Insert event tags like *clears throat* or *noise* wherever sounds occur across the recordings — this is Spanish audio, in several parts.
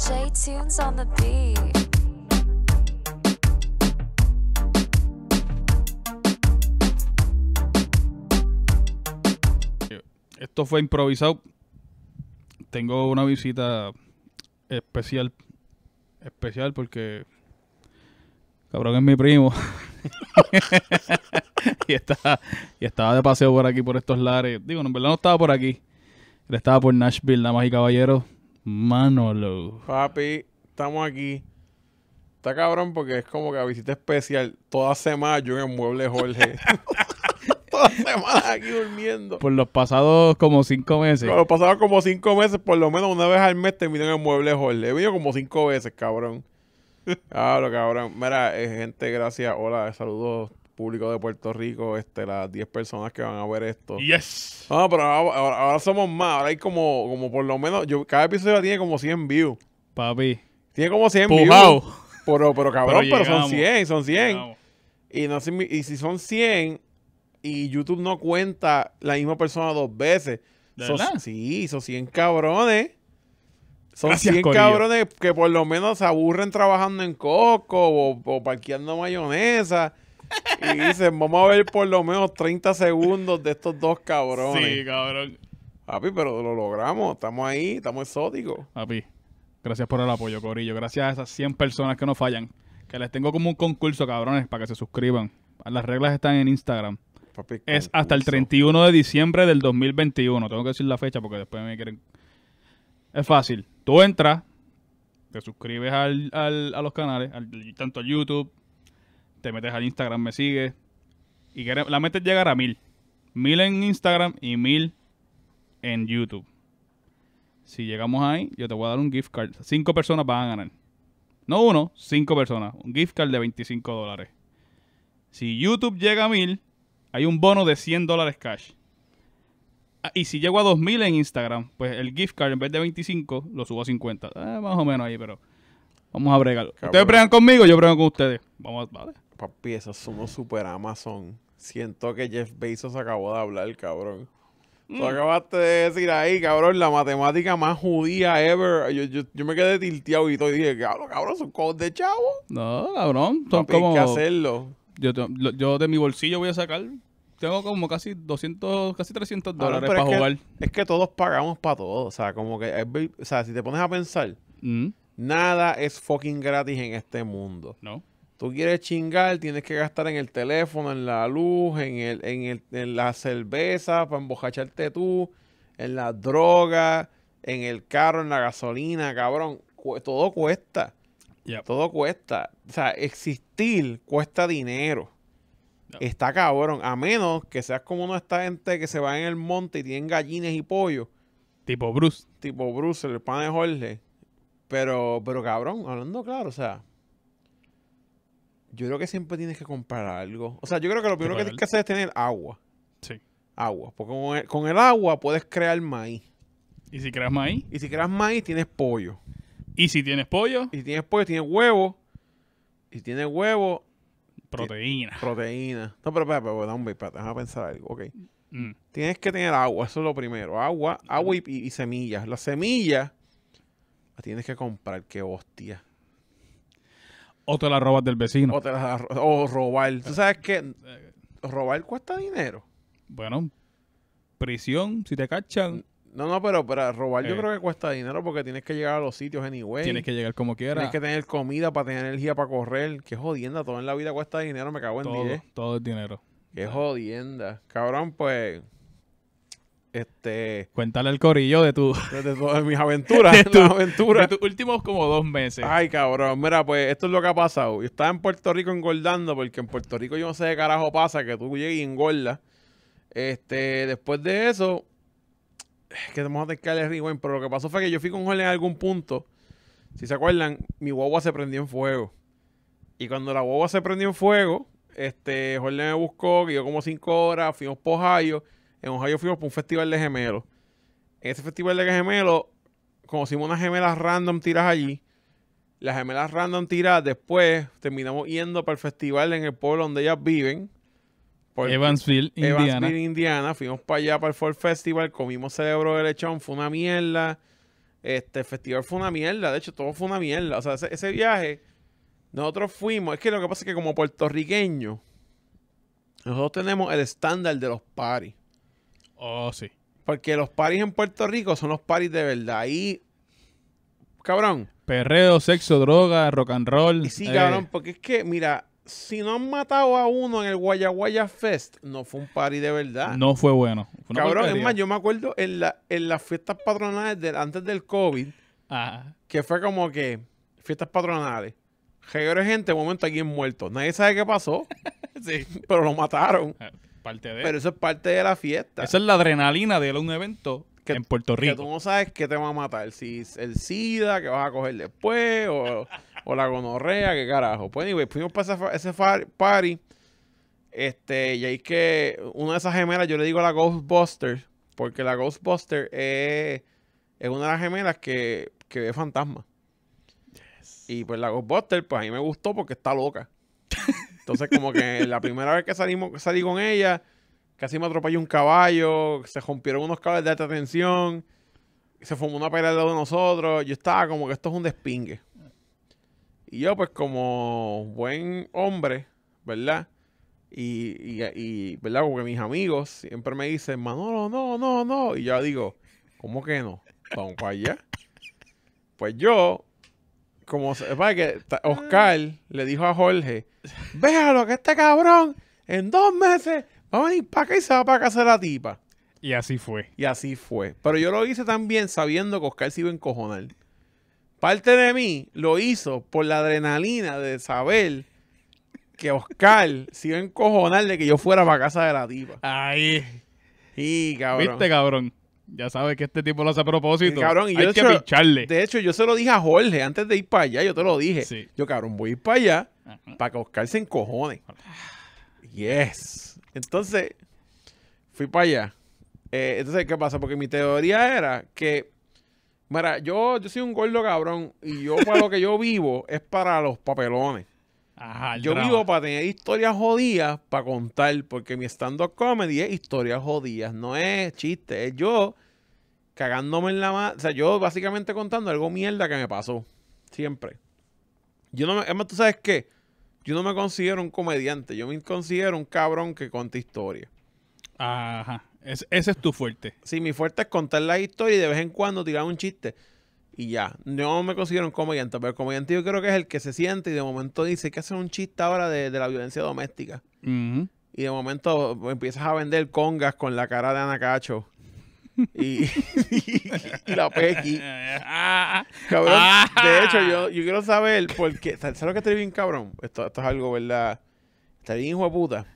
J on the beat. Esto fue improvisado. Tengo una visita especial. Especial porque. Cabrón es mi primo. *laughs* y, estaba, y estaba de paseo por aquí, por estos lares. Digo, en verdad no estaba por aquí. estaba por Nashville, nada más y caballero. Manolo. Papi, estamos aquí. Está cabrón porque es como que a visita especial. Toda semana yo en el mueble Jorge. *laughs* *laughs* Toda semana aquí durmiendo. Por los pasados como cinco meses. Por los pasados como cinco meses, por lo menos una vez al mes termino en el mueble Jorge. He venido como cinco veces, cabrón. *laughs* Claro, cabrón. Mira, eh, gente, gracias. Hola, saludos público de Puerto Rico, este, las 10 personas que van a ver esto. Yes. No, pero ahora, somos más. Ahora hay como, como por lo menos, yo, cada episodio tiene como 100 views. Papi. Tiene como 100 views. Pero, pero cabrón, pero, son 100, son 100. Y, no, y si son 100 y YouTube no cuenta la misma persona dos veces. ¿De son, Sí, son 100 cabrones. Son 100 cabrones que por lo menos se aburren trabajando en coco o parqueando mayonesa y dicen, vamos a ver por lo menos 30 segundos de estos dos cabrones. Sí, cabrón. Papi, pero lo logramos. Estamos ahí, estamos exóticos. Papi, gracias por el apoyo, Corillo. Gracias a esas 100 personas que no fallan. Que les tengo como un concurso, cabrones, para que se suscriban. Las reglas están en Instagram. es hasta el 31 de diciembre del 2021. Tengo que decir la fecha porque después me quieren... Es fácil. Tú entras, te suscribes a los canales, tanto al YouTube, te metes al Instagram, me sigues. Y la meta es llegar a mil. Mil en Instagram y mil en YouTube. Si llegamos ahí, yo te voy a dar un gift card. Cinco personas van a ganar. No uno, cinco personas. Un gift card de 25 dólares. Si YouTube llega a mil, hay un bono de 100 dólares cash. Ah, y si llego a 2000 en Instagram, pues el gift card en vez de 25 lo subo a 50. Ah, más o menos ahí, pero vamos a bregarlo. Ustedes bregan conmigo, yo brego con ustedes. Vamos, vale. Papi, esos somos super Amazon. Siento que Jeff Bezos acabó de hablar, cabrón. Tú mm. acabaste de decir ahí, cabrón, la matemática más judía ever. Yo, yo, me quedé tilteado y todo. Y dije, cabrón, cabrón, son codos de chavo. No, cabrón, son Papi, que hacerlo. Yo, yo de mi bolsillo voy a sacar tengo como casi 200, casi 300 dólares para jugar. es que todos pagamos para todo. O sea, como que, o sea, si te pones a pensar, mm. nada es fucking gratis en este mundo. No. Tú quieres chingar, tienes que gastar en el teléfono, en la luz, en, el, en, la cerveza para embocacharte tú, en la droga, en el carro, en la gasolina, cabrón. Todo cuesta. Todo cuesta. O sea, existir cuesta dinero. Está cabrón. A menos que seas como una de esta gente que se va en el monte y tienen gallinas y pollo. Tipo Bruce. Tipo Bruce, el pan de Jorge. Pero, pero cabrón, hablando claro, o sea, yo creo que siempre tienes que comprar algo. O sea, yo creo que lo primero que tienes que hacer es tener agua. Sí. Agua. Porque con el, agua puedes crear maíz. ¿Y si creas maíz? Y si creas maíz, tienes pollo. ¿Y si tienes pollo? Y si tienes pollo, tienes huevo. Y si tienes huevo. Proteína. proteína. No, pero espérate, espera, dame, déjame pensar algo. Ok. Mm. Tienes que tener agua, eso es lo primero. Agua, agua y, y semillas. Las semillas las tienes que comprar, qué hostia. O te la robas del vecino. O, te la, o robar. ¿Tú sabes que robar cuesta dinero? Bueno, prisión, si te cachan. No, no, pero para robar yo eh. creo que cuesta dinero porque tienes que llegar a los sitios anyway. Tienes que llegar como quieras. Tienes que tener comida para tener energía para correr. Qué jodienda, todo en la vida cuesta dinero, me cago en todo, Todo el dinero. Qué jodienda. Cabrón, pues este, Cuéntale al corillo de tu... De, mis *laughs* aventuras, de tus últimos como dos meses. Ay, cabrón. Mira, pues esto es lo que ha pasado. Yo estaba en Puerto Rico engordando porque en Puerto Rico yo no sé de carajo pasa que tú llegues y engordas. Este, después de eso, es que vamos a tener que darle rewind, pero lo que pasó fue que yo fui con Jorge en algún punto. Si se acuerdan, mi guagua se prendió en fuego. Y cuando la guagua se prendió en fuego, este, Jorge me buscó, que como cinco horas, fuimos por Ohio en Ohio fuimos para un festival de gemelos. En ese festival de gemelos, conocimos unas gemelas random tiradas allí. Las gemelas random tiradas después terminamos yendo para el festival en el pueblo donde ellas viven. Evansville, Indiana. Evansville, Indiana. Fuimos para allá para el Ford Festival, comimos cerebro de lechón, fue una mierda. Este, festival fue una mierda, de hecho, todo fue una mierda. O sea, ese, ese viaje, nosotros fuimos. Es que lo que pasa es que como puertorriqueños, nosotros tenemos el estándar de los paris. Oh, sí. Porque los paris en Puerto Rico son los paris de verdad. Ahí, cabrón. Perreo, sexo, droga, rock and roll. Y sí, eh, cabrón, porque es que, mira, si no han matado a uno en el Guayaguaya Fest, no fue un party de verdad. No fue bueno. Cabrón, es más, yo me acuerdo en, en las fiestas patronales antes del COVID, Ajá. que fue como que fiestas patronales. es gente, momento, aquí alguien muerto. Nadie sabe qué pasó, *laughs* pero lo mataron. Pero eso es parte de la fiesta. Esa es la adrenalina de un evento que, en Puerto Rico. Que tú no sabes qué te va a matar. Si el SIDA que vas a coger después o, la gonorrea, qué carajo. Pues anyway, fuimos para ese, party. Este, y ahí que una de esas gemelas, yo le digo a la Ghostbuster, porque la Ghostbuster es, una de las gemelas que, que ve fantasmas. Y pues la Ghostbuster, pues a mí me gustó porque está loca. *laughs* Entonces, como que la primera vez que salimos, salí con ella, casi me atropelló un caballo, se rompieron unos cables de alta tensión, se fumó una pelea al lado de nosotros. Yo estaba como que esto es un despingue. Y yo, pues, como buen hombre, ¿verdad? Y, ¿verdad? Como mis amigos siempre me dicen, no no, no, no. Y yo digo, ¿cómo que no? Vamos para allá. Pues yo como para que ah. Oscar le dijo a Jorge, véalo que este cabrón en dos meses va a venir para acá y se va para casa de la tipa. Y así fue. Y así fue. Pero yo lo hice también sabiendo que Oscar se iba a encojonar. Parte de mí lo hizo por la adrenalina de saber que Oscar se iba a encojonar de que yo fuera para casa de la tipa. Ahí. Y cabrón. Viste, cabrón. Ya sabes que este tipo lo hace a propósito. Cabrón, yo que De hecho, yo se lo dije a Jorge antes de ir para allá. Yo te lo dije. Yo, cabrón, voy a ir para allá para que en cojones Yes. Entonces, fui para allá. Eh, entonces, ¿qué pasa? Porque mi teoría era que, mira, yo, yo soy un gordo cabrón y yo para lo que yo vivo es para los papelones yo vivo para tener historias jodidas para contar, porque mi stand-up comedy es historias jodidas, no es chiste, es yo cagándome en la mano. O sea, yo básicamente contando algo mierda que me pasó. Siempre. Yo no me, además, tú sabes qué? Yo no me considero un comediante, yo me considero un cabrón que cuenta historias. Ajá. ese es tu fuerte. Sí, mi fuerte es contar la historia y de vez en cuando tirar un chiste y ya. No me considero un comediante, pero el comediante yo creo que es el que se siente y de momento dice que hace un chiste ahora de, la violencia doméstica. Y de momento empiezas a vender congas con la cara de Anacacho. *laughs* Y, la Pequi. Cabrón, de hecho, yo, quiero saber por qué. ¿Sabes lo que estoy bien, cabrón? Esto, es algo, ¿verdad? Estaría bien, hijo de puta.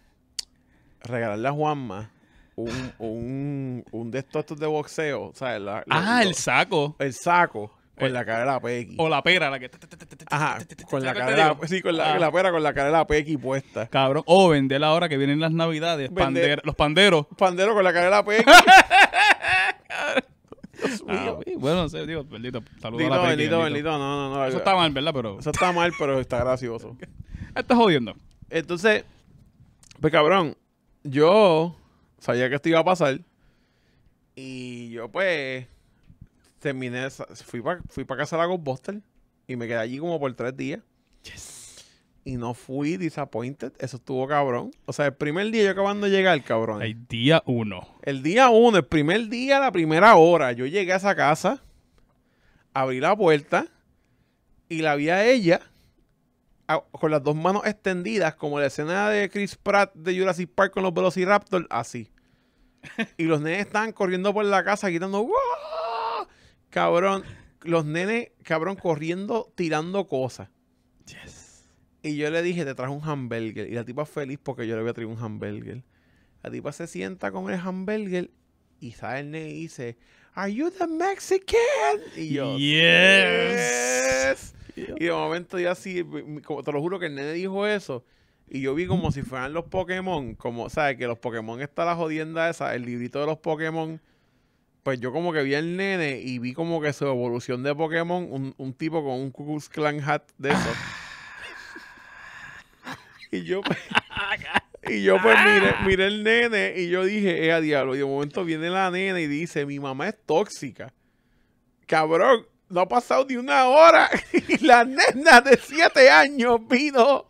Regalarle a Juanma un, un, un de estos, de boxeo. O ah, el saco. El saco. Con la cara de la Pequi. O la pera, la que. Ajá, con la cara Sí, con la, pera, con la cara de la Pequi puesta. Cabrón. O vender ahora que vienen las navidades. los panderos. Panderos con la cara de la Pequi. bueno, no sé, digo, bendito, saludos a la bendito, bendito, no, no, no. Eso está mal, ¿verdad? Pero... Eso está mal, pero está gracioso. Estás jodiendo. Entonces, pues cabrón, yo Sabía que esto iba a pasar. Y yo, pues, terminé. Fui para fui casa de la Ghostbuster y me quedé allí como por tres días. Y no fui disappointed. Eso estuvo cabrón. O sea, el primer día yo acabando de llegar, cabrón. El día uno. El día uno, el primer día, la primera hora. Yo llegué a esa casa, abrí la puerta y la vi a ella con las dos manos extendidas, como la escena de Chris Pratt de Jurassic Park con los Velociraptors, así. y los nenes están corriendo por la casa gritando, Cabrón, los nenes, cabrón, corriendo, tirando cosas. Yes. Y yo le dije, te trajo un hamburger. Y la tipa feliz porque yo le había traído un hamburger. La tipa se sienta con el hamburger y sale el nene y dice, ¿Are you the Mexican? Y yo, yes. yes y de momento ya sí te lo juro que el nene dijo eso. Y yo vi como si fueran los Pokémon, como, ¿sabes? Que los Pokémon está la jodienda esa, el librito de los Pokémon. Pues yo como que vi al nene y vi como que su evolución de Pokémon, un, tipo con un Ku clan hat de esos. y yo... Pues, y yo pues miré, miré, el nene y yo dije, eh, a diablo. Y de momento viene la nene y dice, mi mamá es tóxica. Cabrón, no ha pasado ni una hora y la nena de siete años vino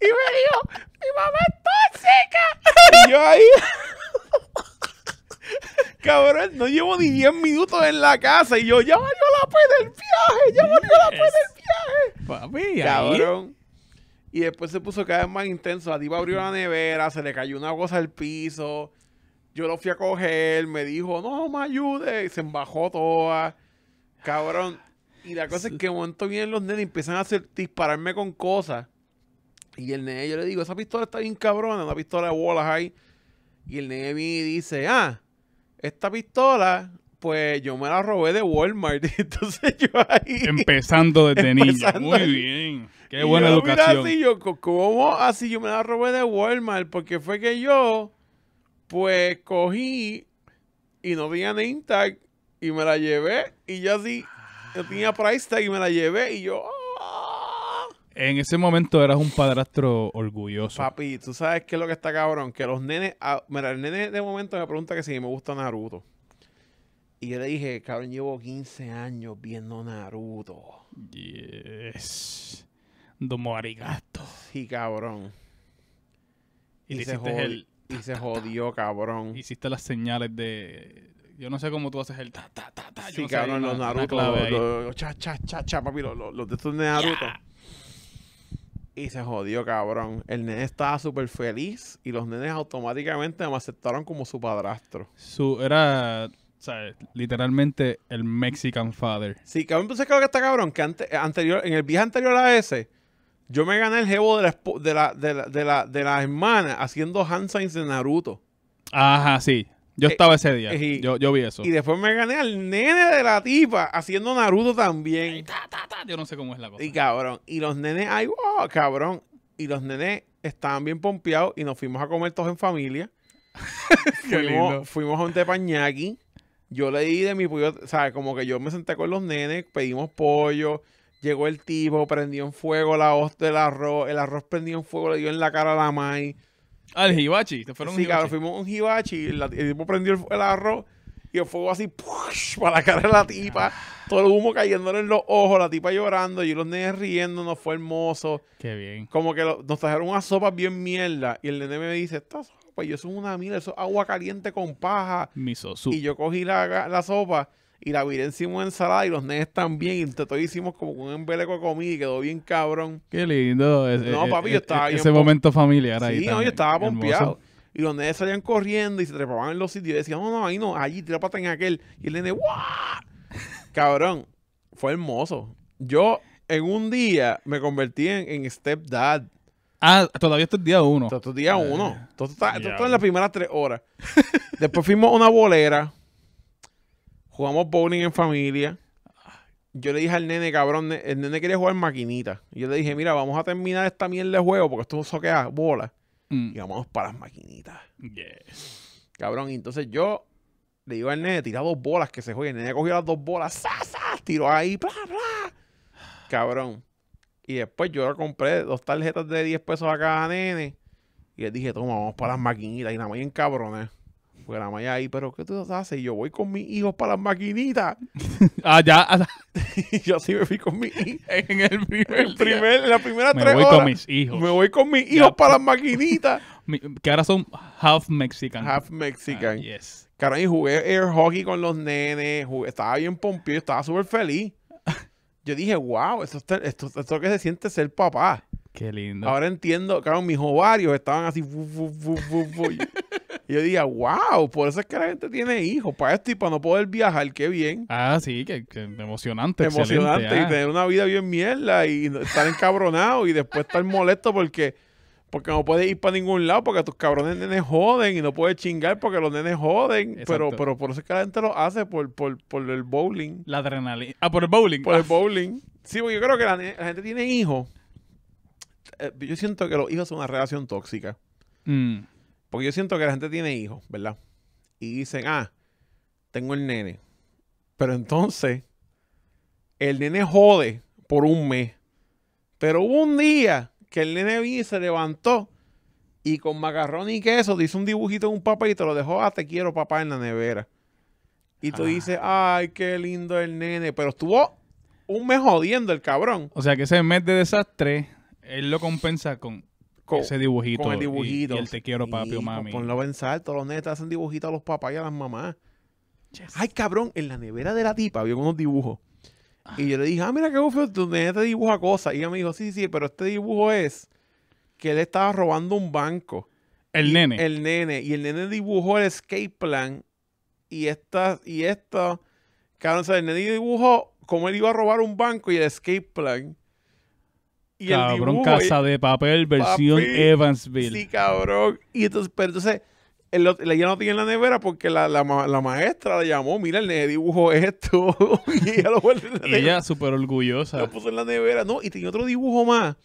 y me dijo, mi mamá es tóxica. Y yo ahí... Cabrón, no llevo ni 10 minutos en la casa y yo ya valió la pena el viaje, ya valió la pena el viaje. cabrón. Y después se puso cada vez más intenso. La abrió la nevera, se le cayó una cosa al piso. Yo lo fui a coger, me dijo, no, me ayude. Y se embajó toda. Cabrón. Y la cosa es que un momento vienen los nenes empiezan a hacer dispararme con cosas. Y el nene, yo le digo, esa pistola está bien cabrona, una pistola de Wallace Y el nene me dice, ah, esta pistola, pues yo me la robé de Walmart. *laughs* Entonces yo ahí. Empezando desde *laughs* Muy bien. Qué buena educación. yo, ¿cómo así yo me la robé de Walmart? Porque fue que yo, pues cogí y no tenía name intact. y me la llevé y yo así, yo tenía ah. price tag y me la llevé y yo... Ah". En ese momento eras un padrastro orgulloso. Papi, ¿tú sabes qué es lo que está cabrón? Que los nenes... Ah, mira, el nene de momento me pregunta que si me gusta Naruto. Y yo le dije, cabrón, llevo 15 años viendo Naruto. Yes. Domo arigato. Sí, cabrón. Y, Y se jodió, cabrón. Hiciste las señales de yo no sé cómo tú haces el ta, ta, ta, sí, cabrón, los Naruto, cha, cha, cha, papi, los, de estos de Naruto. Y se jodió, cabrón. El nene estaba súper feliz y los nenes automáticamente me aceptaron como su padrastro. Su, era, Literalmente el Mexican father. Sí, cabrón, pues es que está cabrón, que antes anterior, en el viaje anterior a ese, yo me gané el jevo de la, de la, de de hermana haciendo hand signs de Naruto. Ajá, sí. Yo eh, estaba ese día. yo, yo, vi eso. Y después me gané al nene de la tipa haciendo Naruto también. Yo no sé cómo es la cosa. Y cabrón. Y los nenes, ay, wow, cabrón. Y los nenes estaban bien pompeados y nos fuimos a comer todos en familia. *laughs* fuimos, fuimos a un tepañaki. Yo le di de mi pollo, o sea, como que yo me senté con los nenes, pedimos pollo. Llegó el tipo, prendió en fuego la hostia del arroz. El arroz prendió en fuego, le dio en la cara a la Mai. Al hibachi. ¿Te sí, un fuimos a un hibachi. El, el tipo prendió el, arroz y el fuego así *laughs* para la cara de la tipa. Ah. Todo el humo cayéndole en los ojos, la tipa llorando. Y los nenes riendo, nos fue hermoso. Qué bien. Como que nos trajeron una sopa bien mierda. Y el nene me dice: Esta sopa, pues, yo soy una mierda, eso es agua caliente con paja. Y yo cogí la, la sopa y la viré hicimos en ensalada y los nenes también. Y todo hicimos como un embeleco de comida y quedó bien cabrón. Qué lindo. no, papi, yo ese momento familiar ahí. Sí, no, yo estaba pompeado. Y los nenes salían corriendo y se trepaban en los sitios. Y decían, no, no, ahí no, allí, tira pata en aquel. Y el nene, ¡guau! cabrón, fue hermoso. Yo en un día me convertí en, stepdad. Ah, todavía esto es día uno. Esto es día eh, uno. está en las primeras tres horas. Después fuimos a una bolera. Jugamos bowling en familia. Yo le dije al nene, cabrón, el nene quería jugar maquinita. yo le dije, mira, vamos a terminar esta mierda de juego porque esto soquea bola. bolas, mm. Y vamos para las maquinitas. Cabrón, entonces yo le digo al nene, tira dos bolas que se jueguen. El nene cogió las dos bolas, ¡sa, tiró ahí, bla, bla. Cabrón. Y después yo le compré dos tarjetas de 10 pesos a cada nene. Y le dije, toma, vamos para las maquinitas. Y nada más en cabrones ahí, pero ¿qué tú haces? yo voy con mis hijos para las maquinitas. allá, *laughs* ah, *laughs* yo sí me fui con mis hijos. en el primer, en la primera me voy con mis hijos. Me voy con mis hijos para las maquinitas. *laughs* que ahora son half Mexican. Half Mexican. Y ah, yes. Caray, jugué air hockey con los nenes. estaba bien pompido, estaba súper feliz. Yo dije, wow, esto, esto, esto, que se siente ser papá. Qué lindo. Ahora entiendo, claro, mis ovarios estaban así yo diga, wow, por eso es que la gente tiene hijos, para esto y para no poder viajar, qué bien. Ah, sí, que, emocionante. Emocionante y ah. tener una vida bien mierda y estar encabronado y después estar molesto porque, porque no puedes ir para ningún lado porque tus cabrones nenes joden y no puedes chingar porque los nenes joden. Pero, pero por eso es que la gente lo hace por, el bowling. La adrenalina. Ah, por el bowling. Por el ah. bowling. Sí, porque yo creo que la, gente tiene hijos. Eh, yo siento que los hijos son una relación tóxica. Mm. Porque yo siento que la gente tiene hijos, ¿verdad? Y dicen, ah, tengo el nene. Pero entonces, el nene jode por un mes. Pero hubo un día que el nene vino se levantó y con macarrón y queso te hizo un dibujito en un papel y te lo dejó, ah, te quiero papá en la nevera. Y tú ah. dices, ay, qué lindo el nene. Pero estuvo un mes jodiendo el cabrón. O sea que ese mes de desastre, él lo compensa con con ese dibujito. Con el dibujito. Y, te quiero, papi o mami. Ponlo todos los nenes hacen dibujitos a los papás y a las mamás. Ay, cabrón, en la nevera de la tipa había unos dibujos. Ah. Y yo le dije, ah, mira qué bufio, tu nene te dibuja cosas. Y ella me dijo, sí, sí, pero este dibujo es que él estaba robando un banco. El nene. El nene. Y el nene dibujó el escape plan. Y esta, y esta, cabrón, el nene dibujó cómo él iba a robar un banco y el escape plan cabrón, Casa de Papel, versión Evansville. Sí, cabrón. Y entonces, pero pues, entonces, ella no tiene la nevera porque la, maestra la llamó, mira, el dibujo esto. *laughs* y ella lo vuelve en la nevera. Ella súper orgullosa. Lo puso en la nevera. No, y tenía otro dibujo más,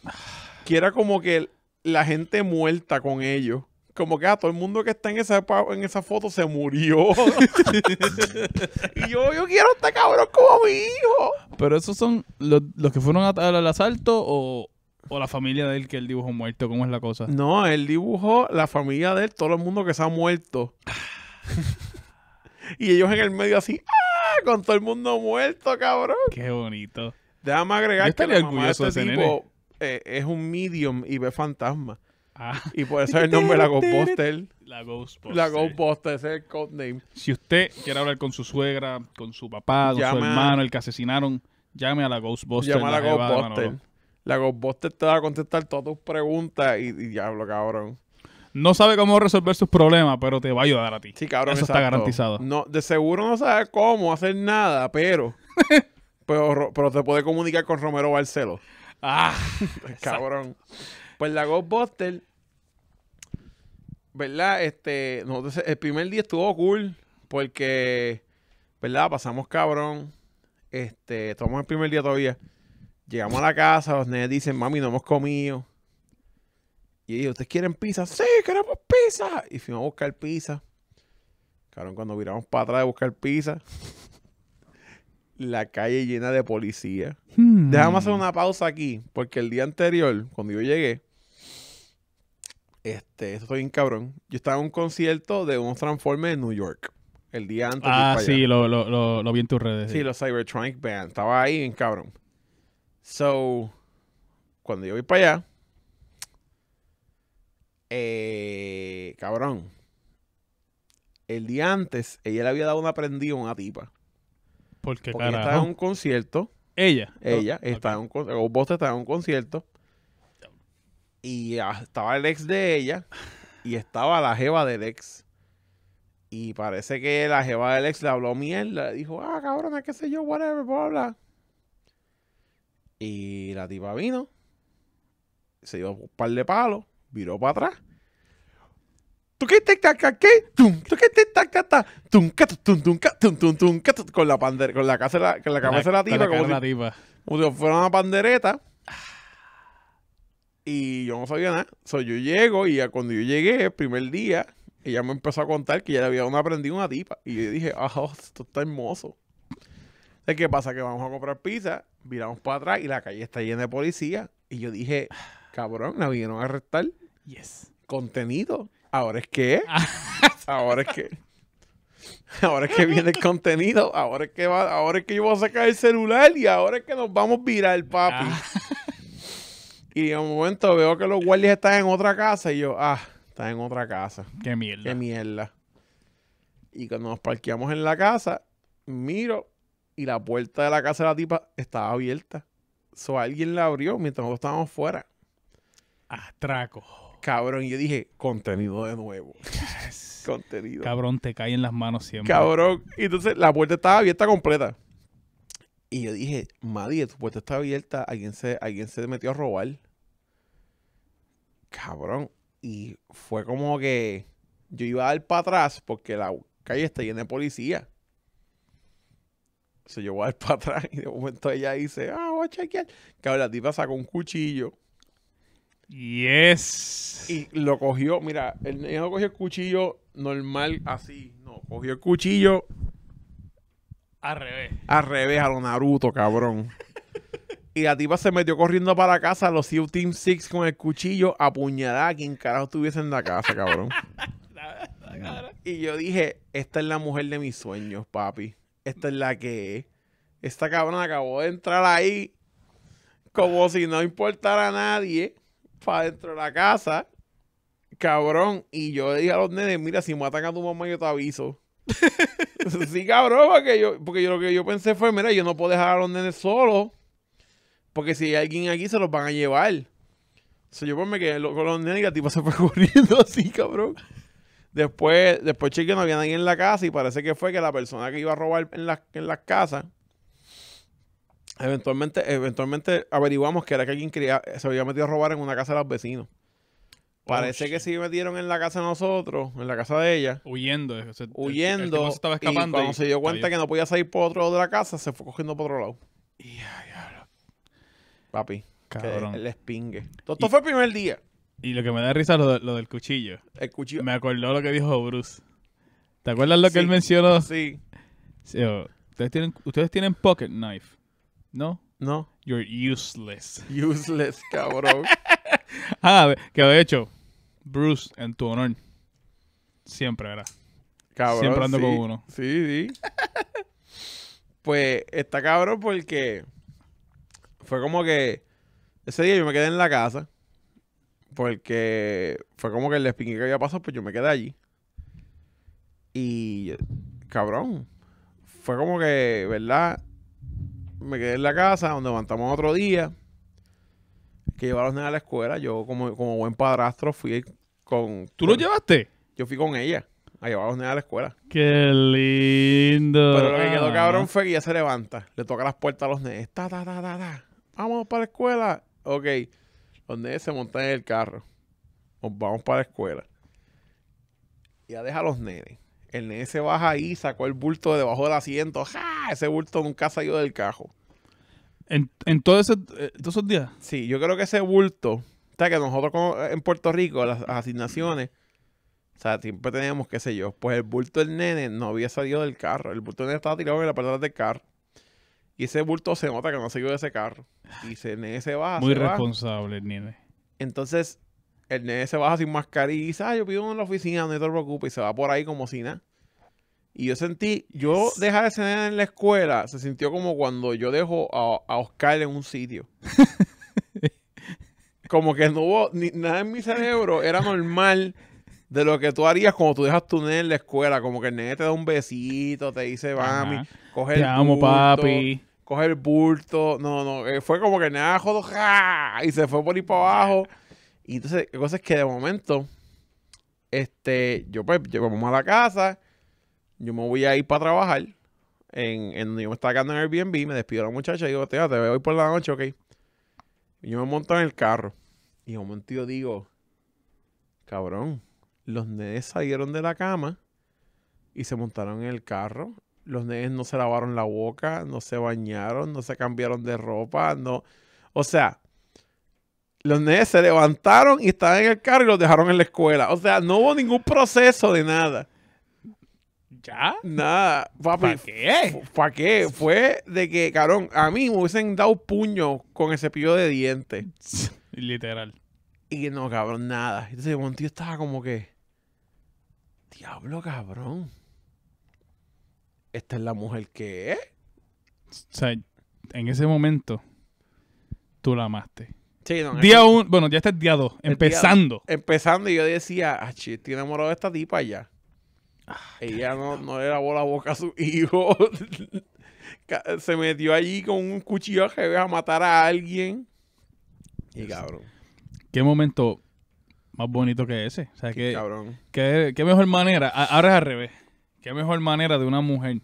que era como que la gente muerta con ellos como que a ah, todo el mundo que está en esa, en esa foto se murió. *laughs* y yo, yo quiero a este cabrón como mi hijo. Pero esos son los, que fueron al asalto o, la familia de él que él dibujó muerto, ¿cómo es la cosa? No, él dibujó la familia de él, todo el mundo que se ha muerto. *laughs* y ellos en el medio así, ah, Con todo el mundo muerto, cabrón. Qué bonito. Déjame agregar que la mamá de este tipo eh, es un medium y ve fantasmas. Ah. Y por eso el nombre de la Ghostbuster. La Ghostbuster. La Ghostbuster, ese es el codename. Si usted quiere hablar con su suegra, con su papá, con su hermano, el que asesinaron, llame a la Ghostbuster. Llama a la Ghostbuster. La Ghostbuster te va a contestar todas tus preguntas y, diablo, cabrón. No sabe cómo resolver sus problemas, pero te va a ayudar a ti. Sí, cabrón. Eso está garantizado. No, de seguro no sabe cómo hacer nada, pero. *laughs* pero, pero te puede comunicar con Romero Barcelo. Ah, pues, Cabrón. Pues la Ghostbuster ¿verdad? Este, el primer día estuvo cool porque, ¿verdad? Pasamos cabrón. Este, estamos el primer día todavía. Llegamos a la casa, los nenes dicen, mami, no hemos comido. Y ellos, ¿ustedes quieren pizza? Sí, queremos pizza. Y fuimos a buscar pizza. Cabrón, cuando miramos para atrás de buscar pizza, la calle llena de policía. Hmm. dejamos hacer una pausa aquí, porque el día anterior, cuando yo llegué, este, eso cabrón. Yo estaba en un concierto de un Transformers en New York. El día antes. Ah, sí, lo, lo, lo, lo, vi en tus redes. Sí, los Cybertronic Band. Estaba ahí en cabrón. So, cuando yo voy para allá, eh, cabrón, el día antes ella le había dado una prendida a una tipa. ¿Por qué, porque estaba en un concierto. Ella. Ella en un, o vos estaba en un concierto. Y estaba el ex de ella y estaba la jeva del ex. Y parece que la jeva del ex le habló mierda. Dijo, ah, cabrona, qué sé yo, whatever, bla, bla. Y la tipa vino, se dio un par de palos, viró para atrás. qué qué qué Con la, con la, con la cabeza de la tipa, como, si, fuera una pandereta. Y yo no sabía nada. So, yo llego y cuando yo llegué, el primer día, ella me empezó a contar que ya le había aprendido una tipa. Y yo dije, ah, oh, esto está hermoso. de ¿qué pasa? Que vamos a comprar pizza, miramos para atrás y la calle está llena de policía. Y yo dije, cabrón, la vinieron a arrestar. Yes. Contenido. Ahora es que. *laughs* ahora es que. Ahora es que viene el contenido. Ahora es que va, ahora es que yo voy a sacar el celular y ahora es que nos vamos a virar, papi. Ah. Y de un momento veo que los guardias están en otra casa y yo, ah, están en otra casa. Qué mierda. Qué mierda. Y cuando nos parqueamos en la casa, miro y la puerta de la casa de la tipa estaba abierta. So alguien la abrió mientras nosotros estábamos fuera. Atraco. Cabrón, y yo dije, contenido de nuevo. *laughs* contenido. Cabrón, te cae en las manos siempre. Cabrón. Y entonces la puerta estaba abierta completa. Y yo dije, madre, tu puerta está abierta, alguien se, alguien se metió a robar. Cabrón. Y fue como que yo iba a dar para atrás porque la calle está llena de policía. se llevó a dar para atrás y de momento ella dice, ah, voy a chequear. Cabrón, la tipa sacó un cuchillo. Yes. Y lo cogió, mira, él no cogió el cuchillo normal así, no, cogió el cuchillo al revés. Al revés a lo Naruto, cabrón. Y la tipa se metió corriendo para casa, los SEAL Team Six con el cuchillo, apuñalada a quien carajo estuviese en la casa, cabrón. *laughs* y yo dije, esta es la mujer de mis sueños, papi. Esta es la que... Esta cabrón acabó de entrar ahí como si no importara a nadie para dentro de la casa. Cabrón. Y yo le dije a los nenes, mira, si matan a tu mamá yo te aviso. *laughs* sí, cabrón, porque yo, porque yo lo que yo pensé fue, mira, yo no puedo dejar a los nenes solos porque si hay alguien aquí, se los van a llevar. Se yo pues que los nenes y la tipa se fue *laughs* corriendo así, cabrón. Después, después que no había nadie en la casa y parece que fue que la persona que iba a robar en las en la casas, eventualmente, eventualmente averiguamos que era que alguien quería, se había metido a robar en una casa de los vecinos. Oh, parece que se metieron en la casa de nosotros, en la casa de ella. Huyendo. huyendo. estaba escapando y cuando se dio cuenta que no podía salir por otro lado de la casa, se fue cogiendo por otro lado. Y, Papi. Cabrón. Que espingue. Todo fue el primer día. Y lo que me da risa es lo, del cuchillo. El cuchillo. Me acordó lo que dijo Bruce. ¿Te acuerdas lo que él mencionó? Sí. ¿ustedes, tienen, pocket knife, ¿no? No. You're useless. Useless, *laughs* cabrón. *laughs* ah, que de hecho, Bruce, en tu honor, siempre era. Cabrón. Siempre ando con uno. Sí, sí. *laughs* pues está cabrón porque fue como que ese día yo me quedé en la casa porque fue como que el despingue que había pasado, pues yo me quedé allí. Y cabrón, fue como que, ¿verdad? Me quedé en la casa, donde levantamos otro día, que llevaron a los a la escuela. Yo, como, como buen padrastro, fui con. ¿Tú lo llevaste? Yo fui con ella a llevar a los nenes a la escuela. ¡Qué lindo! Pero lo que quedó ah. cabrón fue que ella se levanta, le toca las puertas a los nenes, ta, ta, ta, ta vamos para la escuela. Ok, los nenes se montan en el carro. Nos vamos para la escuela. Ya deja a los nenes. El nene se baja ahí, sacó el bulto de debajo del asiento. ¡Ja! Ese bulto nunca salió del carro. ¿En, eh, todos esos días? Sí, yo creo que ese bulto. O sea, que nosotros eh, en Puerto Rico, las, asignaciones, o sea, siempre teníamos, qué sé yo, pues el bulto del nene no había salido del carro. El bulto del nene estaba tirado en la parte del carro. Y ese bulto se nota que no se de ese carro. Y se, el nene se baja. Muy responsable el nene. Entonces, el nene se baja sin mascarilla y dice, ah, yo pido en la oficina, no te preocupes. Y se va por ahí como si nada. Y yo sentí, yo dejar ese nene en la escuela se sintió como cuando yo dejo a, Oscar en un sitio. *laughs* como que no hubo, nada en mi cerebro era normal de lo que tú harías cuando tú dejas tu nene en la escuela. Como que el nene te da un besito, te dice, mami, coge te amo, papi. Coge el bulto. No, no, eh, fue como que nene jodó, y se fue por ahí para abajo. Y entonces, la cosa es que de momento, este, yo pues, vamos a la casa, yo me voy a ir para trabajar. En, en, yo me estaba quedando en Airbnb, me despido la muchacha y digo, te veo hoy por la noche, ok. Y yo me monto en el carro. Y un momento yo digo, cabrón, los nenes salieron de la cama y se montaron en el carro. Los nenes no se lavaron la boca, no se bañaron, no se cambiaron de ropa, no. O sea, los nenes se levantaron y estaban en el carro y los dejaron en la escuela. O sea, no hubo ningún proceso de nada. ¿Ya? Nada. ¿Para qué? ¿Para qué? Fue de que, cabrón, a mí me hubiesen dado puño con el cepillo de dientes. *laughs* Literal. Y no, cabrón, nada. Entonces, tío estaba como que. Diablo, cabrón. Esta es la mujer que es. O sea, en ese momento, tú la amaste. Sí, no, día uno, bueno, ya está el día 2, empezando. empezando, y yo decía, ah, estoy enamorado de esta tipa ya. Ah, Ella no, no, le lavó la boca a su hijo. *laughs* Se metió allí con un cuchillo que a matar a alguien. Y cabrón. ¿Qué momento más bonito que ese. O sea, que, Qué, mejor manera, ahora al revés, qué mejor manera de una mujer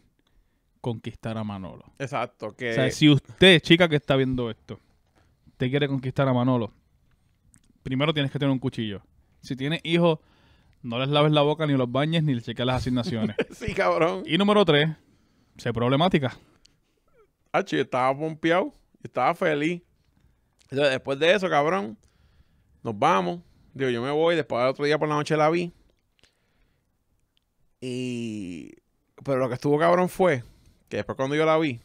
conquistar a Manolo. Exacto. Que... O sea, si usted, chica que está viendo esto, te quiere conquistar a Manolo, primero tienes que tener un cuchillo. Si tiene hijos, no les laves la boca, ni los bañes, ni le cheques las asignaciones. *laughs* sí, cabrón. Y número tres, sé problemática. Ah, chido, estaba pompeado, estaba feliz. Entonces, después de eso, cabrón, nos vamos. Digo, yo me voy, después al otro día por la noche la vi. Y. Pero lo que estuvo cabrón fue que después cuando yo la vi,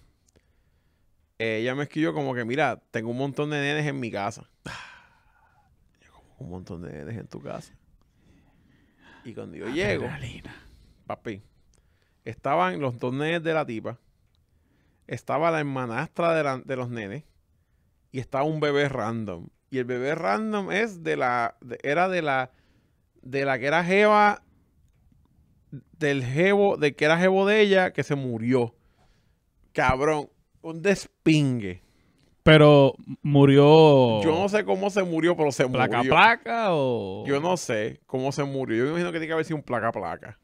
ella me escribió como que, mira, tengo un montón de nenes en mi casa. *sighs* un montón de nenes en tu casa. Y cuando yo llego, papi, estaban los dos nenes de la tipa, estaba la hermanastra de, de los nenes y estaba un bebé random. Y el bebé random es de la. era de la. De la que era Jeva. Del jevo... De que era jevo de ella. Que se murió. Cabrón. Un despingue. Pero murió. Yo no sé cómo se murió, pero se murió. ¿Placa placa o.? Yo no sé cómo se murió. Yo me imagino que tiene que haber sido un placa placa.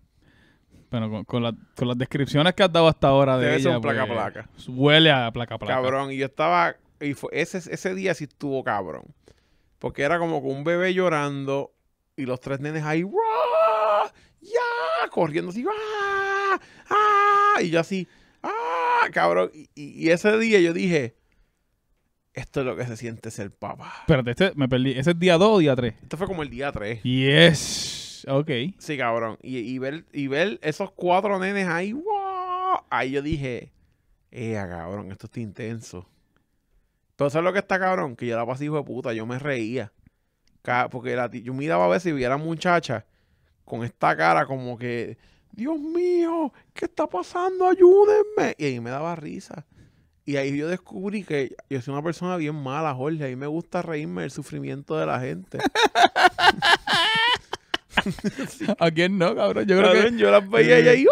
Pero con, las descripciones que has dado hasta ahora de Debe ella. Ser placa pues, placa. Huele a placa placa. Cabrón, y yo estaba y fue, ese, ese día sí estuvo cabrón. Porque era como con un bebé llorando y los tres nenes ahí, ¡Ya! Corriendo así, ¡Ah! ¡Ah! Y yo así, ¡Ah! Cabrón. Y, ese día yo dije, esto es lo que se siente ser papá. pero este, me perdí. ¿Ese es día 2 o día 3? esto fue como el día 3. Yes. Ok. Sí, cabrón. Y, y, ver, y ver esos cuatro nenes ahí, Ahí yo dije, ¡eh, cabrón! Esto está intenso. Pero eso lo que está cabrón, que yo era hijo de puta, yo me reía. Porque la yo miraba a ver si vi a la muchacha con esta cara como que, Dios mío, ¿qué está pasando? Ayúdenme. Y ahí me daba risa. Y ahí yo descubrí que yo soy una persona bien mala, Jorge. A mí me gusta reírme del sufrimiento de la gente. *laughs* ¿A quién no, cabrón? Yo creo veía y eh. ahí,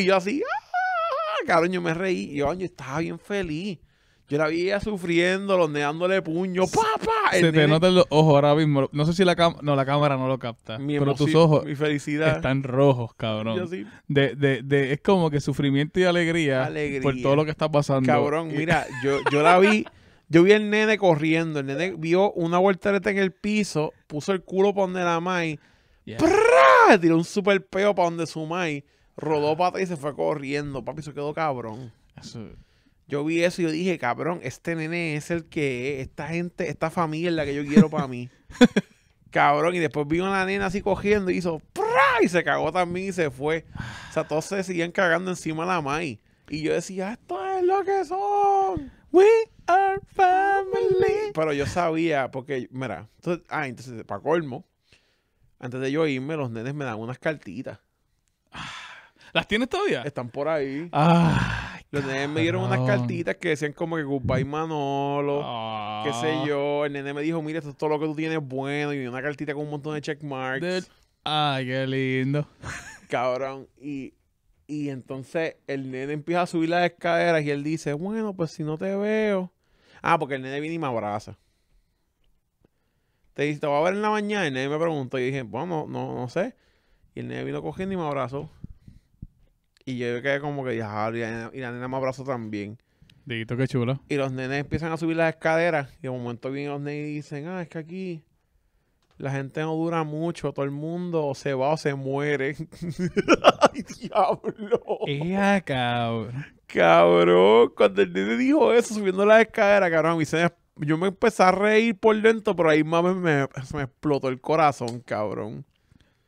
Y yo así, ¡ah! Cabrón, yo me reí. Yo, yo estaba bien feliz. Yo la vi sufriendo, londeándole puño. ¡Papá! Se te notan los ojos ahora mismo. No sé si la cámara. No, la cámara no lo capta. pero tus ojos. Mi felicidad. Están rojos, cabrón. Yo de, de, es como que sufrimiento y alegría, Por todo lo que está pasando. Cabrón, mira, *laughs* yo, yo la vi. Yo vi al nene corriendo. El nene vio una voltereta en el piso, puso el culo para donde la Mai. Tiró un super peo para donde su Mai. Rodó ah. para atrás y se fue corriendo. Papi, se quedó cabrón. Eso. Yo vi eso y yo dije, cabrón, este nene es el que esta gente, esta familia es la que yo quiero para mí. *laughs* cabrón, y después vi una nena así cogiendo y hizo y se cagó también y se fue. O sea, todos se seguían cagando encima de la Mai. Y yo decía, esto es lo que son. We are family. Pero yo sabía, porque, mira, entonces, ah, entonces, para colmo, antes de yo irme, los nenes me dan unas cartitas. ¿Las tienes todavía? Están por ahí. Ah. Los nenes me dieron unas cartitas que decían como que goodbye Manolo, qué sé ah. yo. El nene me dijo, mira, esto es todo lo que tú tienes bueno. Y una cartita con un montón de check marks Ay, qué lindo. *laughs* Cabrón. Y, y entonces el nene empieza a subir las escaleras y él dice, bueno, pues si no te veo. Ah, porque el nene viene y me abraza. Te dice, te voy a ver en la mañana. Y el nene me preguntó y dije, bueno, no, no sé. Y el nene vino cogiendo y me abrazó. Y yo quedé como que, ya, y, la, nena me abrazó también. Dito, qué chulo. Y los nenes empiezan a subir las escaleras. Y de momento vienen los nenes y dicen, ah, es que aquí la gente no dura mucho, todo el mundo se va o se muere. *laughs* ¡Ay, diablo! ¡Ea, cabrón! Cabrón, cuando el nene dijo eso, subiendo las escaleras, cabrón, yo me empecé a reír por dentro, pero ahí mames me, me explotó el corazón, cabrón.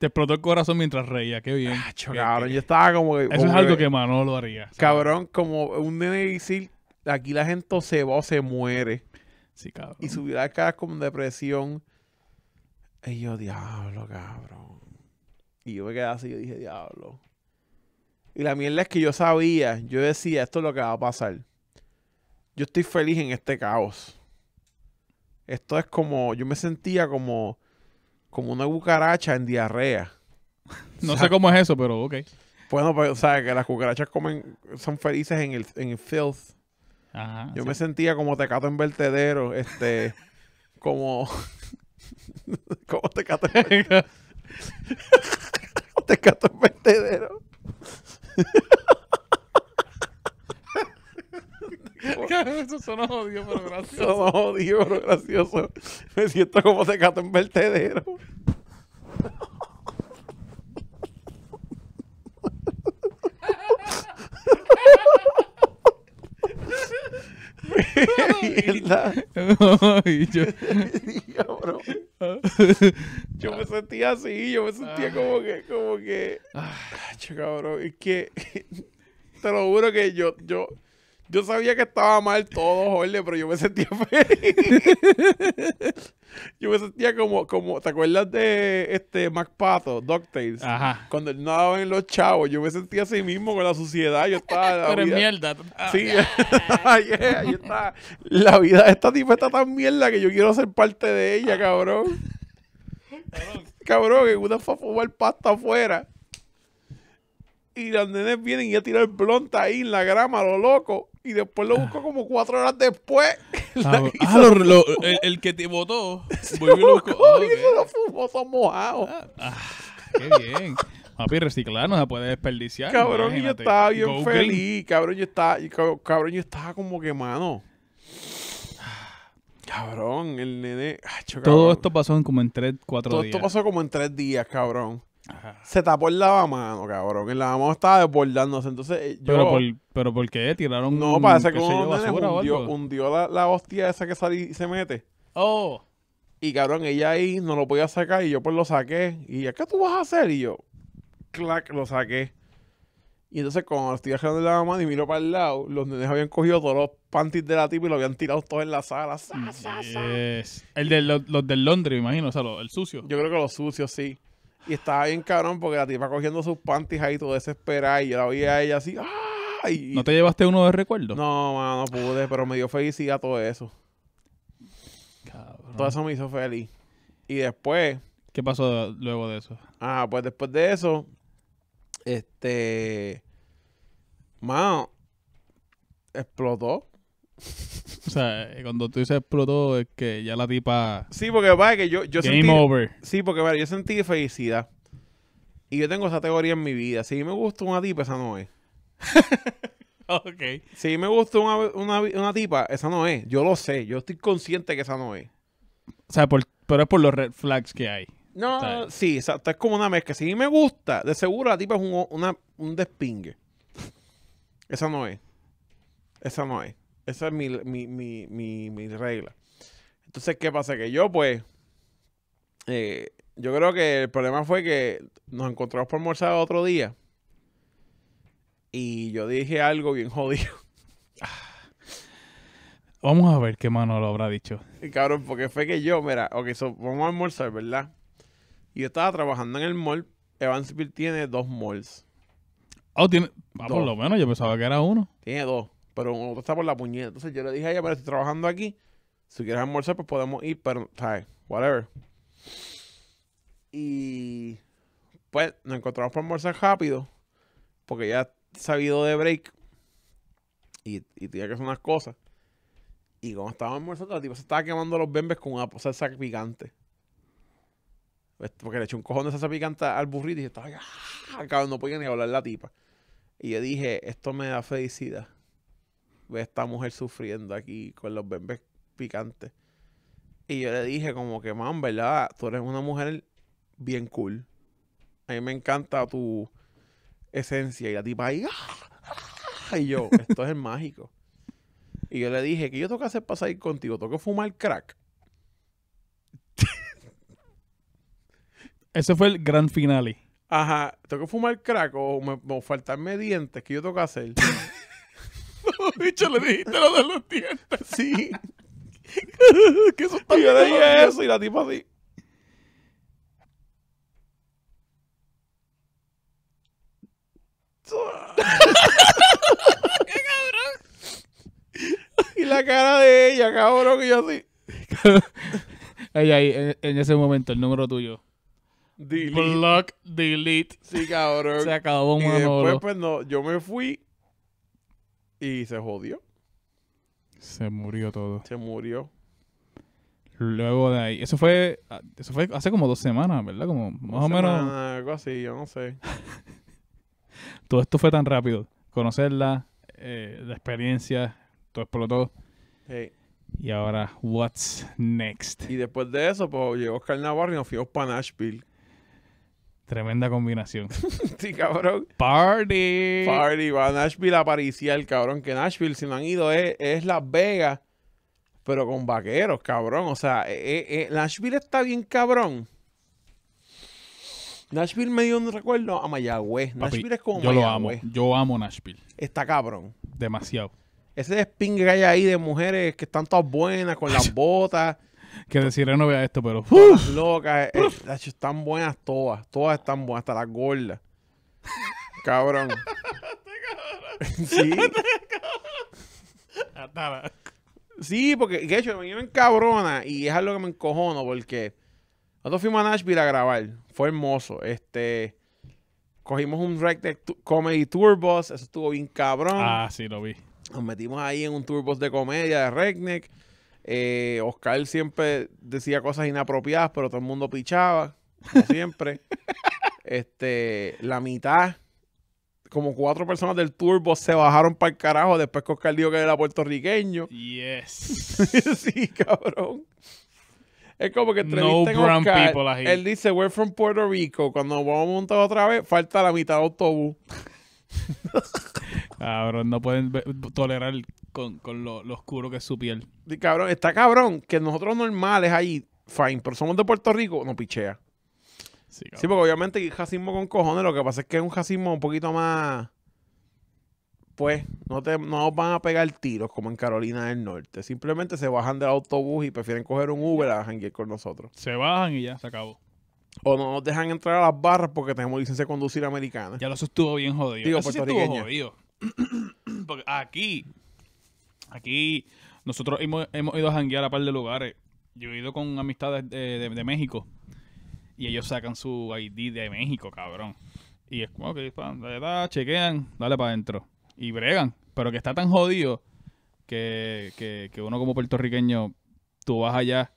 Te explotó el corazón mientras reía, qué bien. Ah, cabrón, yo estaba como Eso es algo que, no lo haría. Cabrón, como un nene decir, aquí la gente se va o se muere. Sí, cabrón. Y subir acá como con depresión. Y yo, diablo, cabrón. Y yo me quedé así, yo dije, diablo. Y la mierda es que yo sabía, yo decía, esto es lo que va a pasar. Yo estoy feliz en este caos. Esto es como, yo me sentía como como una cucaracha en diarrea. No sé cómo es eso, pero ok. Bueno, pues, o que las cucarachas comen, son felices en el, en filth. Yo me sentía como tecato en vertedero, este, *laughs* como... *laughs* como tecato en *laughs* tecato en vertedero. *laughs* Eso sonó pero *laughs* gracioso. pero gracioso. Me siento como de en vertedero. *laughs* yo... me sentía así, yo me sentía ah. como que, como que. Ah. cabrón, es que te lo juro que yo, yo, yo sabía que estaba mal todo, Jorge, pero yo me sentía *laughs* feliz. yo me sentía como, como, ¿te acuerdas de este MacPato, DuckTales? Ajá. Cuando él nadaba en los chavos, yo me sentía así mismo con la suciedad. Yo estaba. pero es mierda. Ah, sí, *laughs* Ahí está. La vida de esta tipa está tan mierda que yo quiero ser parte de ella, cabrón. cabrón, que una fue a fumar pasta afuera. Y las nenes vienen y a tirar blonta ahí en la grama, lo loco y después lo busco como cuatro horas después. Ah, *laughs* ah el, que te votó. Se *laughs* lo y se lo fumó, todo mojado. Ah, ah, qué bien. Papi, reciclar no se puede desperdiciar. Cabrón, yo estaba bien feliz. Cabrón, yo estaba, cabrón, yo estaba como quemado. Cabrón, el nene. Todo esto pasó en como en tres, cuatro días. Todo esto pasó como en tres días, cabrón. Se tapó el lavamano, cabrón. El lavamano estaba desbordándose. Entonces, eh, yo... pero, por, pero por qué? ¿Tiraron No, parece que un hundió, hundió la, la, hostia esa que sale y se mete. Oh. Y cabrón, ella ahí no lo podía sacar y yo pues lo saqué. Y ya, ¿qué tú vas a hacer? Y yo, clac, lo saqué. Y entonces cuando estoy agarrando el lavamano y miro para el lado, los nenes habían cogido todos los panties de la tipa y lo habían tirado todos en la sala. El de los, los del Londres, imagino, o sea, el sucio. Yo creo que los sucios, sí. Y estaba bien cabrón porque la tipa cogiendo sus panties ahí todo desesperada y yo la vi a ella así. ¡Ay! ¿No te llevaste uno de recuerdo? No, no pude, pero me dio felicidad todo eso. Cabrón. Todo eso me hizo feliz. Y después. ¿Qué pasó luego de eso? Ah, pues después de eso. Este. Mano. Explotó. *laughs* O sea, cuando tú dices explotó, es que ya la tipa. Sí, porque que yo, yo Game over. Sí, porque yo sentí felicidad. Y yo tengo esa teoría en mi vida. Si me gusta una tipa, esa no es. *laughs* ok. Si me gusta una, tipa, esa no es. Yo lo sé. Yo estoy consciente que esa no es. O sea, por, pero es por los red flags que hay. No, o sea, Es como una mezcla. Si me gusta, de seguro la tipa es un, una, un despingue. Esa no es. Esa no es. Esa es mi, mi, regla. Entonces, ¿qué pasa? Que yo, pues, eh, yo creo que el problema fue que nos encontramos por almorzar otro día. Y yo dije algo bien jodido. *sighs* Vamos a ver qué mano lo habrá dicho. Y cabrón, porque fue que yo, mira, ok, so, vamos a almorzar, ¿verdad? Y yo estaba trabajando en el mall. Evansville tiene dos malls. Oh, tiene. Ah, por lo menos yo pensaba que era uno. Tiene dos. Pero uno está por la puñeta. Entonces yo le dije a ella, pero estoy trabajando aquí. Si quieres almorzar, pues podemos ir, pero, Whatever. Y pues nos encontramos para almorzar rápido. Porque ya sabido de break. Y, y tenía que hacer unas cosas. Y como estábamos almorzando, la tipa se estaba quemando los bembes con una salsa picante. Pues, porque le echó un cojón de salsa picante al burrito y estaba ah", no podía ni hablar la tipa. Y yo dije, esto me da felicidad ve esta mujer sufriendo aquí con los bebés picantes. Y yo le dije como que, man, ¿verdad? Tú eres una mujer bien cool. A mí me encanta tu esencia. Y la tipa ahí, ah", y yo, *laughs* esto es el mágico. Y yo le dije, que yo tengo que hacer para salir contigo? ¿Tengo que fumar crack? *laughs* Ese fue el gran finale. Ajá, ¿tengo que fumar crack o, me, faltarme dientes? ¿Qué yo tengo que hacer? *laughs* *laughs* bicho, le dijiste lo de los dientes. Sí. *laughs* que eso y yo le eso y la tipa así. ¡Qué cabrón! Y la cara de ella, cabrón, y yo así. Ay, *laughs* ahí, en, ese momento, el número tuyo. Delete. Block, delete. Sí, cabrón. Se acabó un y después, pues no, yo me fui y se jodió. Se murió todo. Se murió. Luego de ahí. Eso fue. Ah, eso fue hace como dos semanas, ¿verdad? Como más o menos. Algo así, yo no sé. *laughs* todo esto fue tan rápido. Conocerla, eh, la experiencia, todo explotó. Y ahora, what's next? Y después de eso, pues llegó Oscar Navarro y nos fuimos para Nashville. Tremenda combinación. *laughs* sí, cabrón. Party. Party. Va Nashville a cabrón. Que Nashville, si no han ido, es, Las Vegas, pero con vaqueros, cabrón. O sea, eh, eh, eh, Nashville está bien, cabrón. Nashville me dio un recuerdo a Mayagüez. Nashville es como yo Mayagüez. Lo amo. Yo amo Nashville. Está cabrón. Demasiado. Ese despingue que hay ahí de mujeres que están todas buenas, con las *laughs* botas que decirle no vea esto, pero. Loca, eh, eh, están buenas todas. Todas están buenas, hasta las gordas. Cabrón. *laughs* sí. *laughs* Sí, porque de hecho me vienen cabrona y es algo que me encojono porque nosotros fuimos a Nashville a grabar. Fue hermoso. Este cogimos un rec comedy tour bus, eso estuvo bien cabrón. Ah, sí, lo vi. Nos metimos ahí en un tour bus de comedia de Redneck. Eh, Oscar siempre decía cosas inapropiadas, pero todo el mundo pichaba, siempre. *laughs* este, la mitad, como cuatro personas del turbo se bajaron para el carajo después que Oscar dijo que era puertorriqueño. Yes. *laughs* sí, cabrón. Es como que entrevisten a Oscar, él dice, we're from Puerto Rico. Cuando vamos a montar otra vez, falta la mitad de autobús. *laughs* Cabrón, no pueden tolerar con, lo, oscuro que es su piel. cabrón, está cabrón que nosotros normales ahí, fine, pero somos de Puerto Rico, no pichea. Sí, porque obviamente el con cojones, lo que pasa es que es un jacismo un poquito más pues no nos van a pegar tiros como en Carolina del Norte. Simplemente se bajan del autobús y prefieren coger un Uber a janguear con nosotros. Se bajan y ya, se acabó. O no nos dejan entrar a las barras porque tenemos licencia de conducir americana. Ya lo sostuvo bien jodido. Digo, jodido. *clears throat* Porque aquí, aquí, nosotros hemos, ido a janguear a par de lugares. Yo he ido con amistades de, México. Y ellos sacan su ID de México, cabrón. Y es como que, chequean, dale para adentro. Y bregan. Pero que está tan jodido que, que uno como puertorriqueño, tú vas allá,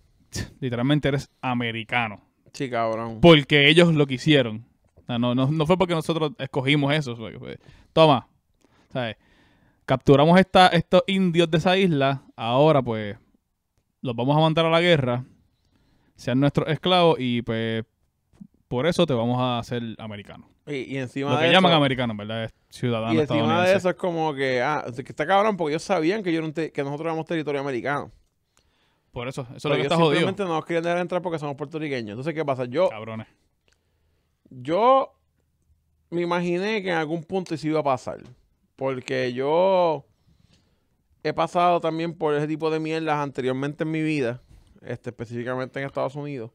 *laughs* literalmente eres americano. Sí, cabrón. Porque ellos lo quisieron. No, no, no fue porque nosotros escogimos eso. toma, ¿sabes? Capturamos esta, estos indios de esa isla, ahora pues los vamos a mandar a la guerra, sean nuestros esclavos y pues por eso te vamos a hacer americano. Y, encima Lo que llaman americano, ¿verdad? Es ciudadano. Y encima de eso es como que, ah, que está cabrón porque ellos sabían que, nosotros éramos territorio americano. Por eso, eso es lo que está jodido. Simplemente no nos querían entrar porque somos puertorriqueños. Entonces, ¿qué pasa? Yo. Cabrones yo me imaginé que en algún punto eso iba a pasar. Porque yo he pasado también por ese tipo de mierdas anteriormente en mi vida, este, específicamente en Estados Unidos.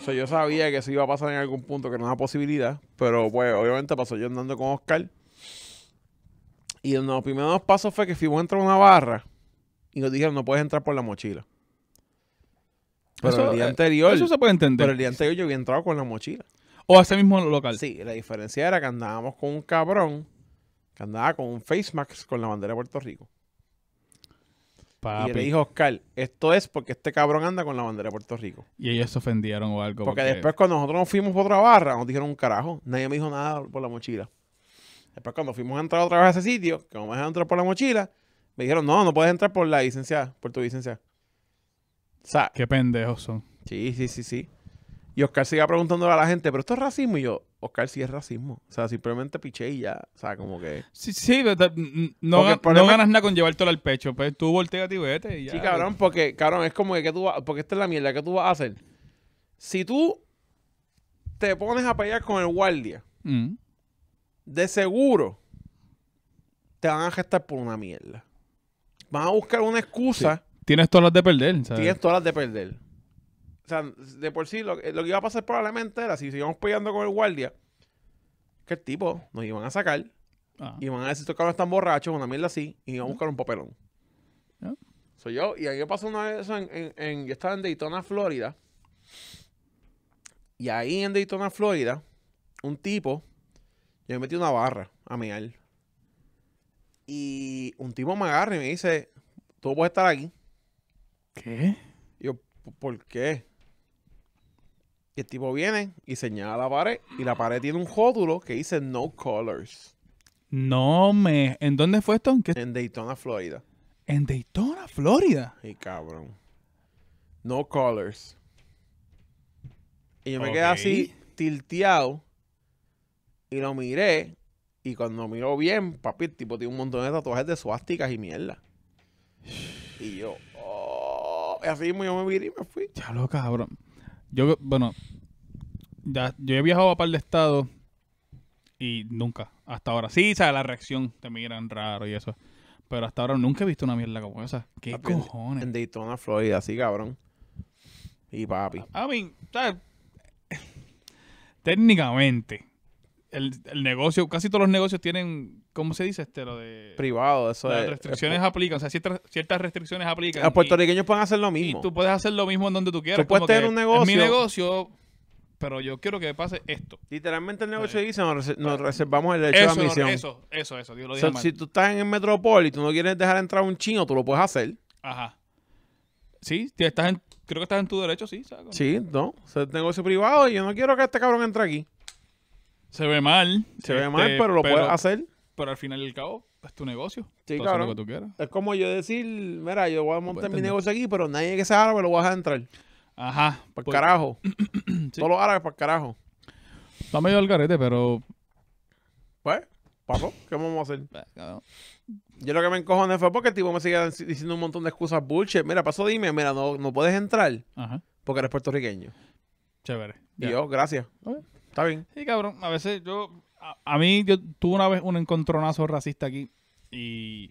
O sea, yo sabía que eso iba a pasar en algún punto, que no era una posibilidad, pero pues obviamente pasó yo andando con Oscar. Y uno de los primeros pasos fue que fuimos a entrar a una barra y nos dijeron no puedes entrar por la mochila. Pero el día eh, anterior. Eso se puede entender. Pero el día anterior yo había entrado con la mochila. ¿O a ese mismo local? Sí, la diferencia era que andábamos con un cabrón que andaba con un face mask con la bandera de Puerto Rico. Y le dijo Oscar, esto es porque este cabrón anda con la bandera de Puerto Rico. Y ellos se ofendieron o algo. Porque, después cuando nosotros nos fuimos por otra barra, nos dijeron un carajo. Nadie me dijo nada por la mochila. Después cuando fuimos a entrar otra vez a ese sitio, que vamos a entrar por la mochila, me dijeron, no, no puedes entrar por la licencia, por tu licencia. Qué pendejos son. Sí, sí, sí, sí. Y Oscar siga preguntándole a la gente, pero esto es racismo. Y yo, Oscar, sí es racismo. O sea, simplemente piché y ya. O sea, como que. Sí, sí, no, ganas nada con llevártelo al pecho. Pues tú volteas y vete. Y ya. Sí, cabrón, porque, cabrón, es como que, tú porque esta es la mierda que tú vas a hacer. Si tú te pones a pelear con el guardia, mm. de seguro te van a gestar por una mierda. Van a buscar una excusa, Tienes todas las de perder. ¿sabes? tienes todas las de perder. O sea, de por sí, eh, lo, que iba a pasar probablemente era si seguíamos peleando con el guardia, que el tipo nos iban a sacar ah. y iban a decir que no están borrachos, una mierda así, y iban a buscar un papelón. Soy yo, y ahí pasó una vez en, en, Yo estaba en Daytona, Florida. Y ahí en Daytona, Florida, un tipo. Yo me metí una barra a al Y un tipo me agarra y me dice: Tú puedes estar aquí. ¿Qué? Y yo, ¿por qué? Y el tipo viene y señala la pared. Y la pared tiene un jódulo que dice no colors. No me. ¿En dónde fue esto? ¿En, Daytona, Florida. ¿En Daytona, Florida? Y cabrón. No colors. Y yo me quedé así, tilteado. Y lo miré. Y cuando miró bien, papi, el tipo tiene un montón de tatuajes de suásticas y mierda. Y yo, oh, así mismo yo me miré y me fui. Ya lo cabrón. Yo, bueno, ya, yo he viajado a par de estados y nunca, hasta ahora. Sí, o la reacción te miran raro y eso. Pero hasta ahora nunca he visto una mierda como esa. ¿Qué cojones? En Daytona, Florida, sí, cabrón. Y papi. I mean, *laughs* técnicamente el, negocio, casi todos los negocios tienen, ¿cómo se dice este? Lo de... Privado, eso Las restricciones aplican, o sea, ciertas, ciertas restricciones aplican. Los puertorriqueños pueden hacer lo mismo. Y tú puedes hacer lo mismo en donde tú quieras. Tú puedes tener un negocio. mi negocio, pero yo quiero que pase esto. Literalmente el negocio dice, nos, reservamos el derecho de admisión. Eso, eso, eso. Dios lo dije Si tú estás en el Metropol y tú no quieres dejar entrar un chino, tú lo puedes hacer. Ajá. Sí, estás creo que estás en tu derecho, sí. Sí, no. es negocio privado y yo no quiero que este cabrón entre aquí. Se ve mal. Se ve mal, este, pero lo puedes hacer. Pero al final y al cabo, es tu negocio. Sí, claro. Es como yo decir, mira, yo voy a pues, montar mi negocio aquí, pero nadie que sea árabe lo vas a entrar. Ajá. Para pues, carajo. Todos los árabes, por carajo. Está medio al garete, pero. Pues, Papo ¿Qué vamos a hacer? Yo lo que me en fue porque el tipo me siguen diciendo un montón de excusas bullshit. Mira, pasó, dime, mira, no, puedes entrar Ajá. porque eres puertorriqueño. Chévere. Y gracias. Está bien. Sí, cabrón. A veces yo. A, mí, yo tuve una vez un encontronazo racista aquí. Y.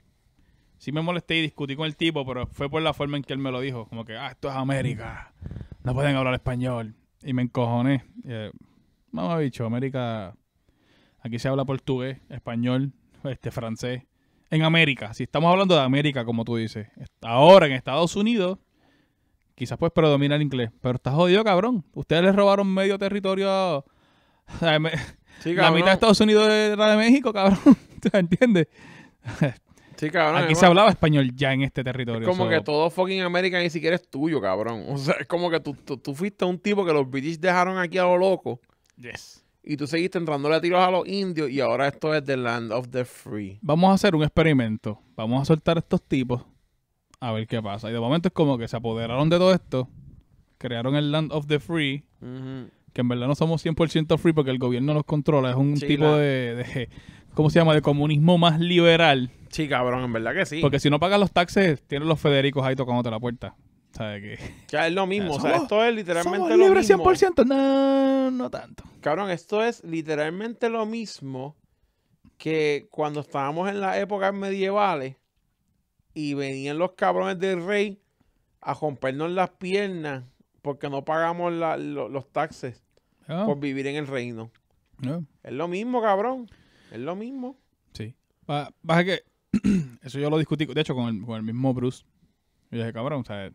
Sí me molesté y discutí con el tipo, pero fue por la forma en que él me lo dijo. Como que, ah, esto es América. No pueden hablar español. Y me encojoné. Eh, mamá bicho, América. Aquí se habla portugués, español, este, francés. En América, si estamos hablando de América, como tú dices. Ahora en Estados Unidos, quizás pues predomina el inglés. Pero está jodido, cabrón. Ustedes les robaron medio territorio a... *laughs* la mitad de Estados Unidos era de México, cabrón. *laughs* ¿Tú entiendes? Aquí se hablaba español ya en este territorio. como que todo fucking América ni siquiera es tuyo, cabrón. O sea, es como que tú, fuiste un tipo que los british dejaron aquí a lo loco. Yes. Y tú seguiste entrándole a tiros a los indios y ahora esto es The Land of the Free. Vamos a hacer un experimento. Vamos a soltar a estos tipos a ver qué pasa. Y de momento es como que se apoderaron de todo esto, crearon el Land of the Free que en verdad no somos 100% free porque el gobierno nos controla, es un tipo de, ¿cómo se llama?, de comunismo más liberal. Sí, cabrón, en verdad que sí. Porque si no pagan los taxes, tienen los Federicos ahí tocándote la puerta. que... Ya es lo mismo, esto es literalmente somos libres 100%, no, no tanto. Cabrón, esto es literalmente lo mismo que cuando estábamos en las épocas medievales y venían los cabrones del rey a rompernos las piernas porque no pagamos los taxes. Ah. por vivir en el reino. Ah. Es lo mismo, cabrón. Es lo mismo. Sí. Baja que *clears throat* eso yo lo discutí, de hecho, con el, mismo Bruce. Yo dije, cabrón, o sea,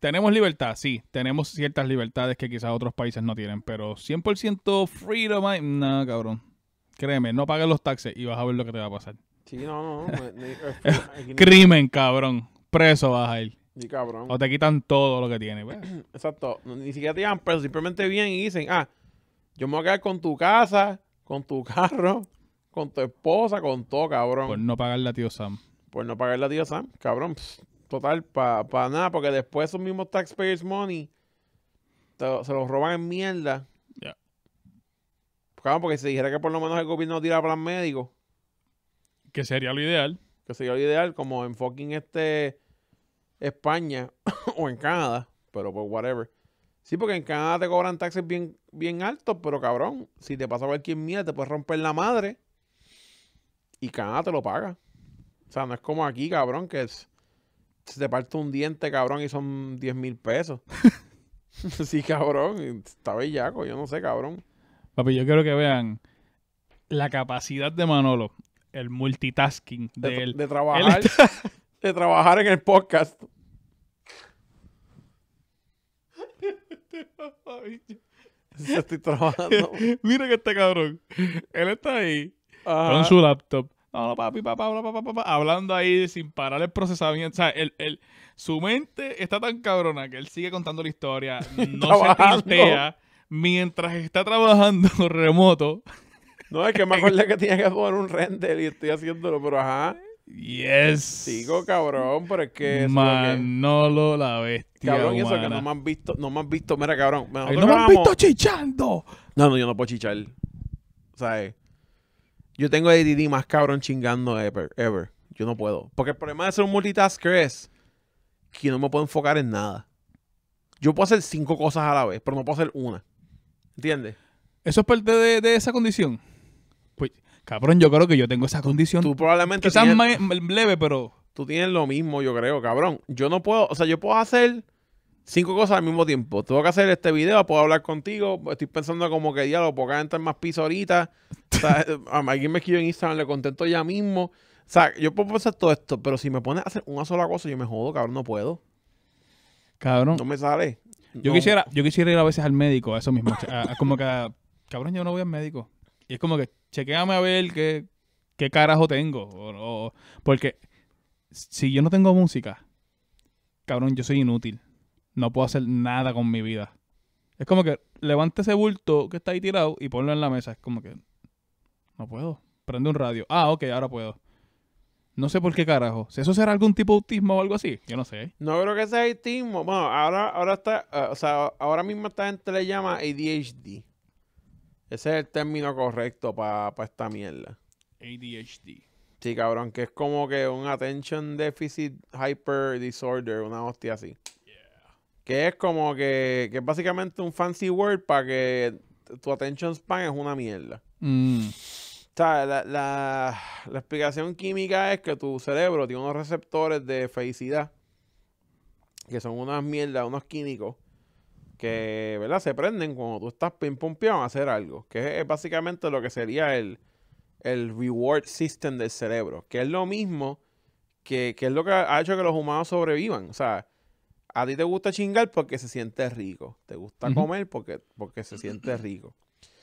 tenemos libertad, sí, tenemos ciertas libertades que quizás otros países no tienen, pero 100% freedom, no, cabrón. Créeme, no pagues los taxes y vas a ver lo que te va a pasar. Sí, no, no. *laughs* Crimen, cabrón. Preso vas a ir. cabrón. O te quitan todo lo que tienes. Pues. *clears throat* Exacto. Ni siquiera te llaman, preso, simplemente vienen y dicen, ah, yo me voy a quedar con tu casa, con tu *laughs* carro, con tu esposa, con todo, cabrón. Por no pagarle a tío Sam. Por no pagarle a tío Sam, cabrón. total, para nada, porque después esos mismos taxpayers money se los roban en mierda. Ya. Cabrón, porque si dijera que por lo menos el gobierno tira plan médico. Que sería lo ideal. Que sería lo ideal, como en fucking este España *coughs* o en Canadá, pero pues whatever. Sí, porque en Canadá te cobran taxes bien, bien altos, pero cabrón, si te pasa cualquier mierda, te puedes romper la madre y Canadá te lo paga. O sea, no es como aquí, cabrón, que se te parte un diente, cabrón, y son 10 mil pesos. *laughs* *laughs* sí, cabrón, está bellaco, yo no sé, cabrón. Papi, yo quiero que vean la capacidad de Manolo, el multitasking de, él. trabajar. De trabajar en el podcast. Se estoy trabajando. *laughs* Mira que este cabrón. Él está ahí con su laptop. hablando ahí sin parar el procesamiento. O sea, su mente está tan cabrona que él sigue contando la historia, *laughs* no se tintea mientras está trabajando *laughs* remoto. No, es que me acuerdo que tenía que jugar un render y estoy haciéndolo, pero ajá. Yes. Sigo cabrón, pero es que. Manolo, la bestia. Cabrón, eso que no me han visto. No me han visto. Mira, cabrón. no me han visto chichando. No, no, yo no puedo chichar. O sea, eh, yo tengo ADD más cabrón chingando ever, ever. Yo no puedo. Porque el problema de ser un multitasker es que no me puedo enfocar en nada. Yo puedo hacer cinco cosas a la vez, pero no puedo hacer una. ¿Entiendes? Eso es parte de esa condición. Cabrón, yo creo que yo tengo esa condición. Tú probablemente. Quizás más leve, pero. Tú tienes lo mismo, yo creo, cabrón. Yo no puedo. O sea, yo puedo hacer cinco cosas al mismo tiempo. Tengo que hacer este video, puedo hablar contigo. Estoy pensando como que ya lo puedo entrar más piso ahorita. O sea, *laughs* eh, alguien me escribió en Instagram, le contesto ya mismo. O sea, yo puedo hacer todo esto, pero si me pones a hacer una sola cosa, yo me jodo, cabrón, no puedo. Cabrón. No me sale. Yo quisiera, yo quisiera ir a veces al médico, a eso mismo. como que, cabrón, yo no voy al médico. Y es como que, chequeame a ver qué, qué carajo tengo. porque si yo no tengo música, cabrón, yo soy inútil. No puedo hacer nada con mi vida. Es como que levante ese bulto que está ahí tirado y ponlo en la mesa. Es como que no puedo. Prende un radio. Ah, ok, ahora puedo. No sé por qué carajo. Si eso será algún tipo de autismo o algo así, yo no sé. No creo que sea autismo. Bueno, ahora, ahora está, eh, o ahora mismo esta gente le llama ADHD. Ese es el término correcto para esta mierda. ADHD. Sí, cabrón, que es como que un attention deficit hyper disorder, una hostia así. Que es como que, que es básicamente un fancy word para que tu attention span es una mierda. Mm. la, la, explicación química es que tu cerebro tiene unos receptores de felicidad, que son unas mierdas, unos químicos, que ¿verdad? se prenden cuando tú estás pimpumpeado a hacer algo, que es básicamente lo que sería el, el reward system del cerebro, que es lo mismo que, que, es lo que ha hecho que los humanos sobrevivan. O sea, a ti te gusta chingar porque se siente rico, te gusta comer porque, porque se siente rico.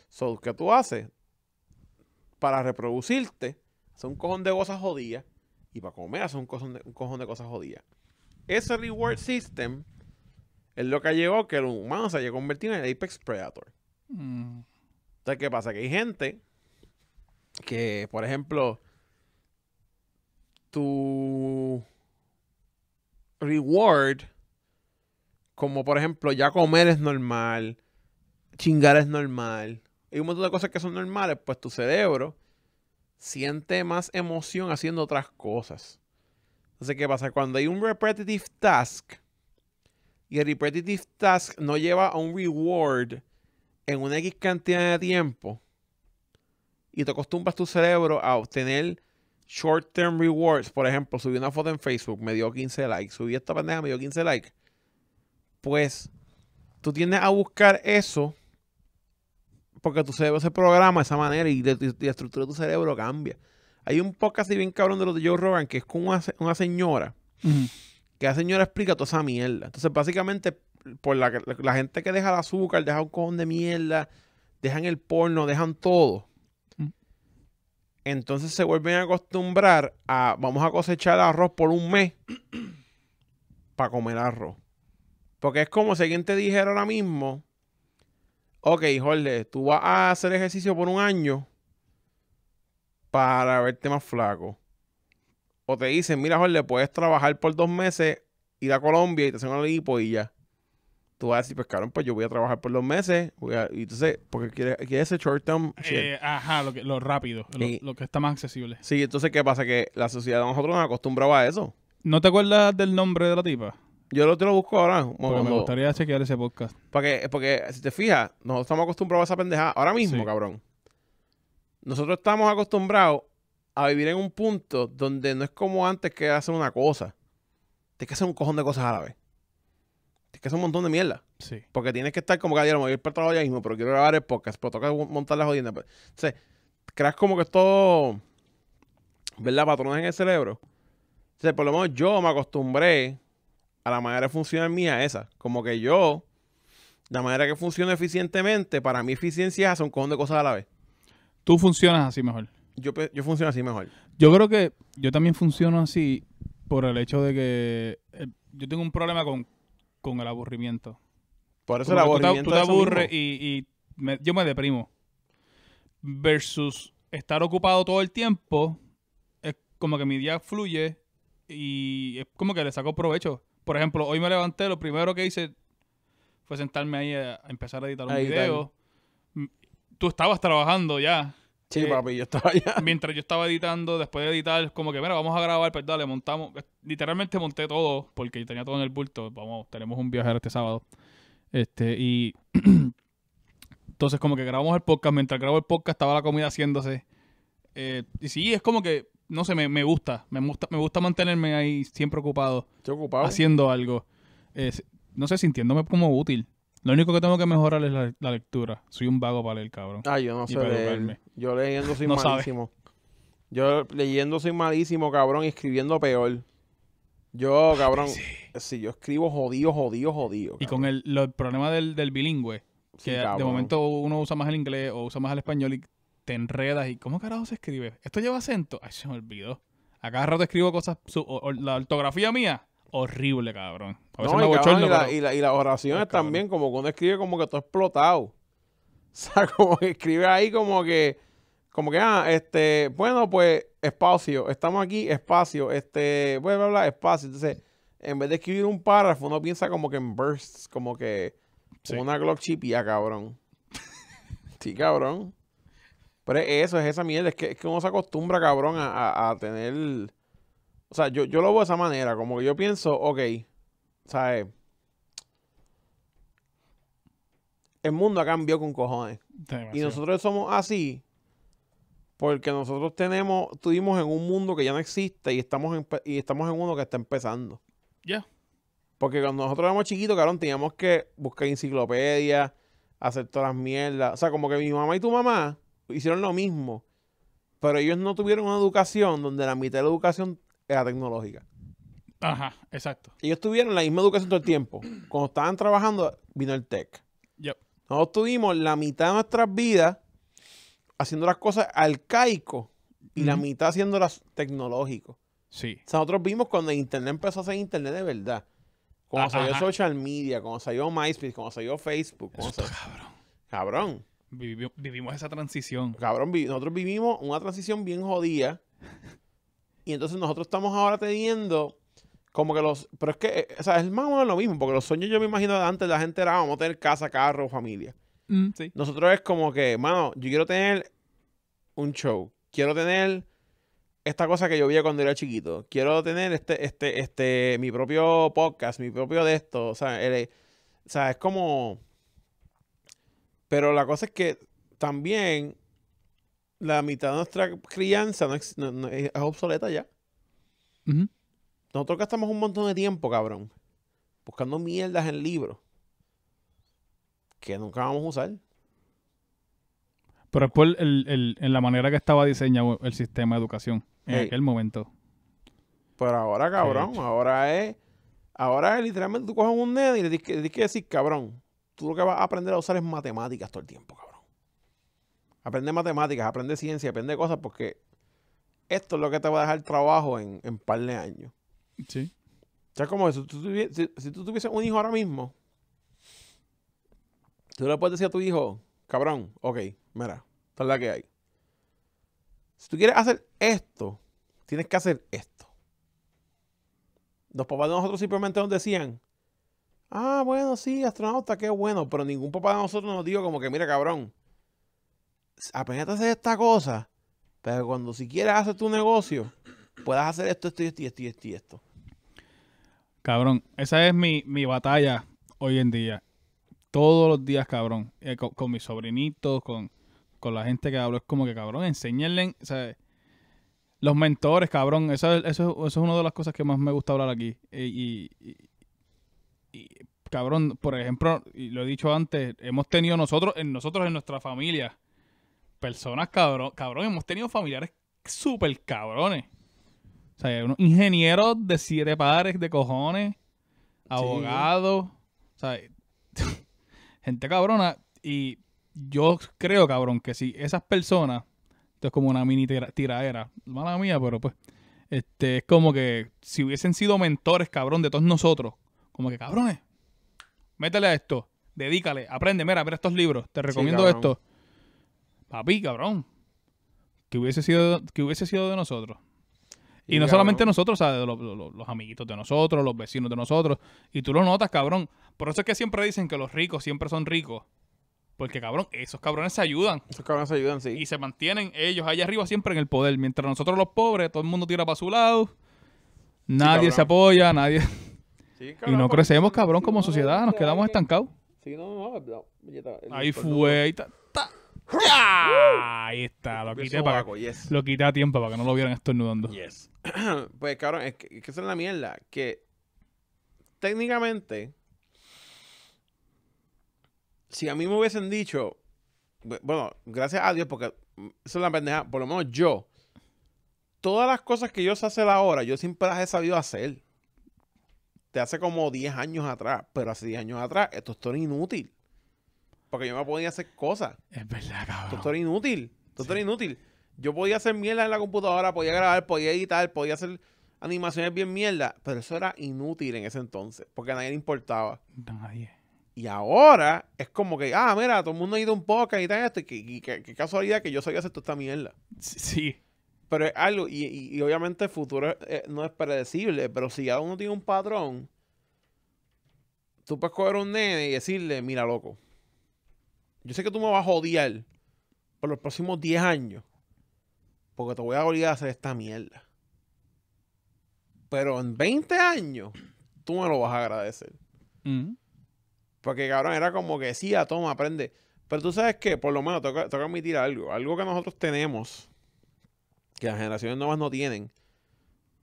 So, que tú haces? Para reproducirte, hace un cojón de cosas jodidas y para comer hace un un cojón de cosas jodidas. Ese reward system es lo que llegó que el humano se haya convertido en el Apex Predator. Mm. Entonces, ¿qué pasa? Que hay gente que, por ejemplo, tu reward, como por ejemplo, ya comer es normal, chingar es normal, y un montón de cosas que son normales, pues tu cerebro siente más emoción haciendo otras cosas. Entonces, ¿qué pasa? Cuando hay un repetitive task, y el repetitive task no lleva a un reward en una X cantidad de tiempo y te acostumbras tu cerebro a obtener short term rewards, por ejemplo, subí una foto en Facebook, me dio 15 likes, subí esta pendeja, me dio 15 likes, pues tú tienes a buscar eso porque tu cerebro se programa de esa manera y, la estructura de tu cerebro cambia. Hay un podcast bien cabrón de los de Joe Rogan que es con una, señora que la señora explica toda esa mierda. Entonces, básicamente, por la, gente que deja el azúcar, deja un cojón de mierda, dejan el porno, dejan todo. Mm. Entonces se vuelven a acostumbrar a vamos a cosechar arroz por un mes *clears throat* para comer arroz. Porque es como si alguien te dijera ahora mismo, ok, Jorge, tú vas a hacer ejercicio por un año para verte más flaco. O te dicen, mira, Jorge, puedes trabajar por dos meses, ir a Colombia y te hacen una lipo y ya. Tú vas a decir, pues cabrón, pues yo voy a trabajar por dos meses. y entonces, porque quiere ese short term. Eh, ajá, lo, rápido, lo, que está más accesible. Sí, entonces, ¿qué pasa? Que la sociedad nosotros nos acostumbraba a eso. ¿No te acuerdas del nombre de la tipa? Yo lo, te lo busco ahora. Pues, me gustaría chequear ese podcast. Porque, porque, si te fijas, nosotros estamos acostumbrados a esa pendejada ahora mismo, cabrón. Nosotros estamos acostumbrados a vivir en un punto donde no es como antes que hacer una cosa. Tienes que hacer un cojón de cosas a la vez. Tienes que hacer un montón de mierda. Sí. Porque tienes que estar como que, me voy a ir para el trabajo ya mismo, pero quiero grabar el podcast, pero toca montar las jodidas pues, Entonces, creas como que esto, ¿verdad? Patrones en el cerebro. Entonces, por lo menos yo me acostumbré a la manera de funcionar mía esa. Como que yo, la manera que funciona eficientemente, para mí eficiencia es hacer un cojón de cosas a la vez. Tú funcionas así mejor yo, yo funciono así mejor. Yo creo que yo también funciono así por el hecho de que eh, yo tengo un problema con, el aburrimiento. Por eso el aburrimiento. Tú te, aburres y, yo me deprimo. Versus estar ocupado todo el tiempo, es como que mi día fluye y es como que le saco provecho. Por ejemplo, hoy me levanté, lo primero que hice fue sentarme ahí a, empezar a editar un video. Mm, tú estabas trabajando ya. Sí, eh, papi, yo estaba allá. *laughs* Mientras yo estaba editando, después de editar, como que, mira, vamos a grabar, pero pues dale, montamos. Literalmente monté todo, porque tenía todo en el bulto. Vamos, tenemos un viaje este sábado. Este, y. *clears throat* Entonces, como que grabamos el podcast. Mientras grabo el podcast, estaba la comida haciéndose. Eh, y sí, es como que, no sé, me, gusta. Me gusta me gusta mantenerme ahí siempre ocupado. ocupado. Haciendo algo. no sé, sintiéndome como útil. Lo único que tengo que mejorar es la, lectura. Soy un vago para leer, cabrón. Ah, yo no sé Yo leyendo soy *laughs* malísimo. Yo leyendo soy malísimo, cabrón, y escribiendo peor. Yo, cabrón, sí. yo escribo jodido, jodido, jodido. Y con el, problema del, bilingüe, que de momento uno usa más el inglés o usa más el español y te enredas y ¿cómo carajo se escribe? ¿Esto lleva acento? Ay, se me olvidó. A cada rato escribo cosas, su, la ortografía mía horrible, cabrón. y, las oraciones también, como como cuando escribe como que todo explotado. *laughs* O sea, como que escribe ahí como que, como que, ah, este, bueno, pues, espacio, estamos aquí, espacio, este, bla, bla, bla, espacio. Entonces, en vez de escribir un párrafo, uno piensa como que en bursts, como que, una Glock chip cabrón. *laughs* sí, cabrón. Pero eso, es esa mierda, es que, es uno se acostumbra, cabrón, a, a tener o sea, yo, lo veo de esa manera, como que yo pienso, ok, ¿sabes? El mundo ha cambiado con cojones. Y nosotros somos así porque nosotros tenemos, estuvimos en un mundo que ya no existe y estamos en, y estamos en uno que está empezando. Ya. Porque cuando nosotros éramos chiquitos, cabrón, teníamos que buscar enciclopedias, hacer todas las mierdas. O sea, como que mi mamá y tu mamá hicieron lo mismo. Pero ellos no tuvieron una educación donde la mitad de la educación era tecnológica. Ajá, exacto. Ellos tuvieron la misma educación todo el tiempo. Cuando estaban trabajando, vino el tech. Nosotros tuvimos la mitad de nuestras vidas haciendo las cosas arcaico y la mitad haciéndolas tecnológico. Sí. O sea, nosotros vimos cuando Internet empezó a ser Internet de verdad. Cuando salió social media, cuando salió MySpace, cuando salió Facebook. Cabrón. Cabrón. Vivimos, esa transición. Cabrón, nosotros vivimos una transición bien jodida y entonces nosotros estamos ahora teniendo como que los... Pero es que, eh, o sea, es más o menos lo mismo, porque los sueños yo me imagino antes la gente era, vamos a tener casa, carro, familia. Mm, nosotros es como que, mano, yo quiero tener un show, quiero tener esta cosa que yo vi cuando era chiquito, quiero tener este, este, este, mi propio podcast, mi propio de esto, o sea, eh, es como... Pero la cosa es que también la mitad de nuestra crianza es, obsoleta ya. Nosotros gastamos un montón de tiempo, cabrón, buscando mierdas en libros que nunca vamos a usar. Pero después, en la manera que estaba diseñado el sistema de educación en aquel momento. Pero ahora, cabrón, ahora es. Ahora es literalmente tú coges un nene y le tienes que decir, cabrón, tú lo que vas a aprender a usar es matemáticas todo el tiempo, cabrón aprende matemáticas, aprende ciencia, aprende cosas, porque esto es lo que te va a dejar trabajo en un par de años. Sí. O sea, como eso, si, tú tuvieses un hijo ahora mismo, tú le puedes decir a tu hijo, cabrón, ok, mira, tal la que hay. Si tú quieres hacer esto, tienes que hacer esto. Los papás de nosotros simplemente nos decían, ah, bueno, sí, astronauta, qué bueno, pero ningún papá de nosotros nos dijo como que, mira, cabrón, apenas haces esta cosa, pero cuando si quieres hacer tu negocio, puedas hacer esto, esto y esto y esto esto, Cabrón, esa es mi, mi batalla hoy en día. Todos los días, cabrón. Eh, con, mis sobrinitos, con, con, la gente que hablo. Es como que, cabrón, enséñenle. O los mentores, cabrón. Eso, eso, es una de las cosas que más me gusta hablar aquí. Eh, y, cabrón, por ejemplo, y lo he dicho antes, hemos tenido nosotros, en nosotros en nuestra familia, personas cabrón, cabrón, hemos tenido familiares súper cabrones. O sea, unos ingenieros de siete pares de cojones, abogados, *laughs* gente cabrona. Y yo creo, cabrón, que si esas personas, esto es como una mini tiradera, mala mía, pero pues, este, es como que si hubiesen sido mentores, cabrón, de todos nosotros, como que cabrones, métele a esto, dedícale, aprende, mira, mira estos libros, te recomiendo esto papi, cabrón, que hubiese sido, que hubiese sido de nosotros. Y, no solamente nosotros, ¿sabes? Los, amiguitos de nosotros, los vecinos de nosotros. Y tú lo notas, cabrón. Por eso es que siempre dicen que los ricos siempre son ricos. Porque, cabrón, esos cabrones se ayudan. Esos cabrones se ayudan, sí. Y se mantienen ellos allá arriba siempre en el poder. Mientras nosotros los pobres, todo el mundo tira para su lado. Nadie se apoya, nadie. y no crecemos, cabrón, como sociedad. Nos quedamos estancados. Sí, Ahí fue. Ahí está. ¡Ah! Ahí está, lo quité, lo quité a tiempo para que no lo vieran estornudando. *clears throat* pues cabrón, es que, eso es la mierda. Que técnicamente, si a mí me hubiesen dicho, bueno, gracias a Dios, porque eso es la pendeja, por lo menos yo, todas las cosas que yo sé hacer ahora, yo siempre las he sabido hacer. Te hace como 10 años atrás, pero hace 10 años atrás, esto es todo inútil. Porque yo me podía hacer cosas. Es verdad, cabrón. Doctor inútil. Doctor inútil. Yo podía hacer mierda en la computadora, podía grabar, podía editar, podía hacer animaciones bien mierda. Pero eso era inútil en ese entonces. Porque a nadie le importaba. Nadie. Y ahora es como que, ah, mira, todo el mundo ha ido un poco y tal, esto. Y qué casualidad que yo sabía hacer toda esta mierda. Sí. Pero es algo, y, obviamente el futuro eh, no es predecible, pero si ya uno tiene un patrón, tú puedes coger un nene y decirle, mira, loco, yo sé que tú me vas a odiar por los próximos 10 años. Porque te voy a obligar a hacer esta mierda. Pero en 20 años, tú me lo vas a agradecer. Mm. Porque, cabrón, era como que decía, toma, aprende. Pero tú sabes que, por lo menos, tengo, que admitir algo. Algo que nosotros tenemos, que las generaciones nuevas no tienen,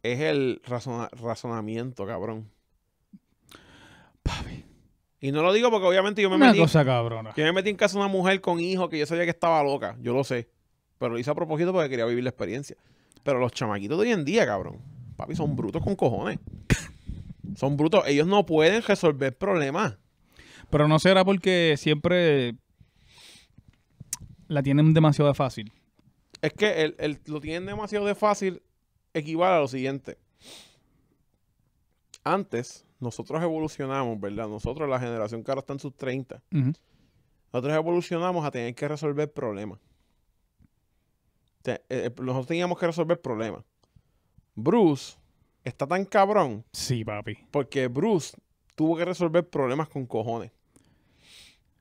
es el razonamiento, cabrón. Y no lo digo porque obviamente yo me metí. Yo me metí en casa de una mujer con hijos que yo sabía que estaba loca. Yo lo sé. Pero lo hice a propósito porque quería vivir la experiencia. Pero los chamaquitos de hoy en día, cabrón. Papi, son brutos con cojones. son brutos. Ellos no pueden resolver problemas. Pero no será porque siempre la tienen demasiado de fácil. Es que lo tienen demasiado de fácil equivale a lo siguiente. Antes, nosotros evolucionamos, ¿verdad? Nosotros, la generación que ahora está en sus 30, nosotros evolucionamos a tener que resolver problemas. Eh, eh, nosotros teníamos que resolver problemas. Bruce está tan cabrón. Sí, papi. Porque Bruce tuvo que resolver problemas con cojones.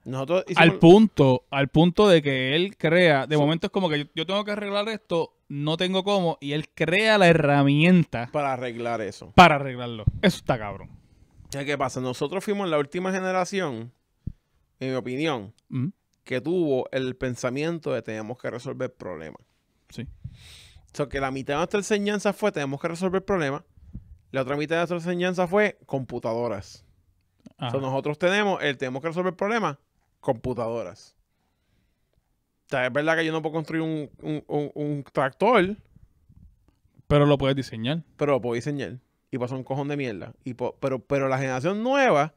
Nosotros Al punto, al punto de que él crea, de momento es como que yo, yo, tengo que arreglar esto, no tengo cómo, y él crea la herramienta. Para arreglar eso. Para arreglarlo. Eso está cabrón. ¿Qué pasa? Nosotros fuimos la última generación, en mi opinión, mm. que tuvo el pensamiento de tenemos que resolver problemas. Sí. O que la mitad de nuestra enseñanza fue tenemos que resolver problemas. La otra mitad de nuestra enseñanza fue computadoras. So, nosotros tenemos el tenemos que resolver problemas, computadoras. O es verdad que yo no puedo construir un, un tractor. Pero lo puedes diseñar. Pero lo puedo diseñar y pasó un cojón de mierda. Y pero, pero la generación nueva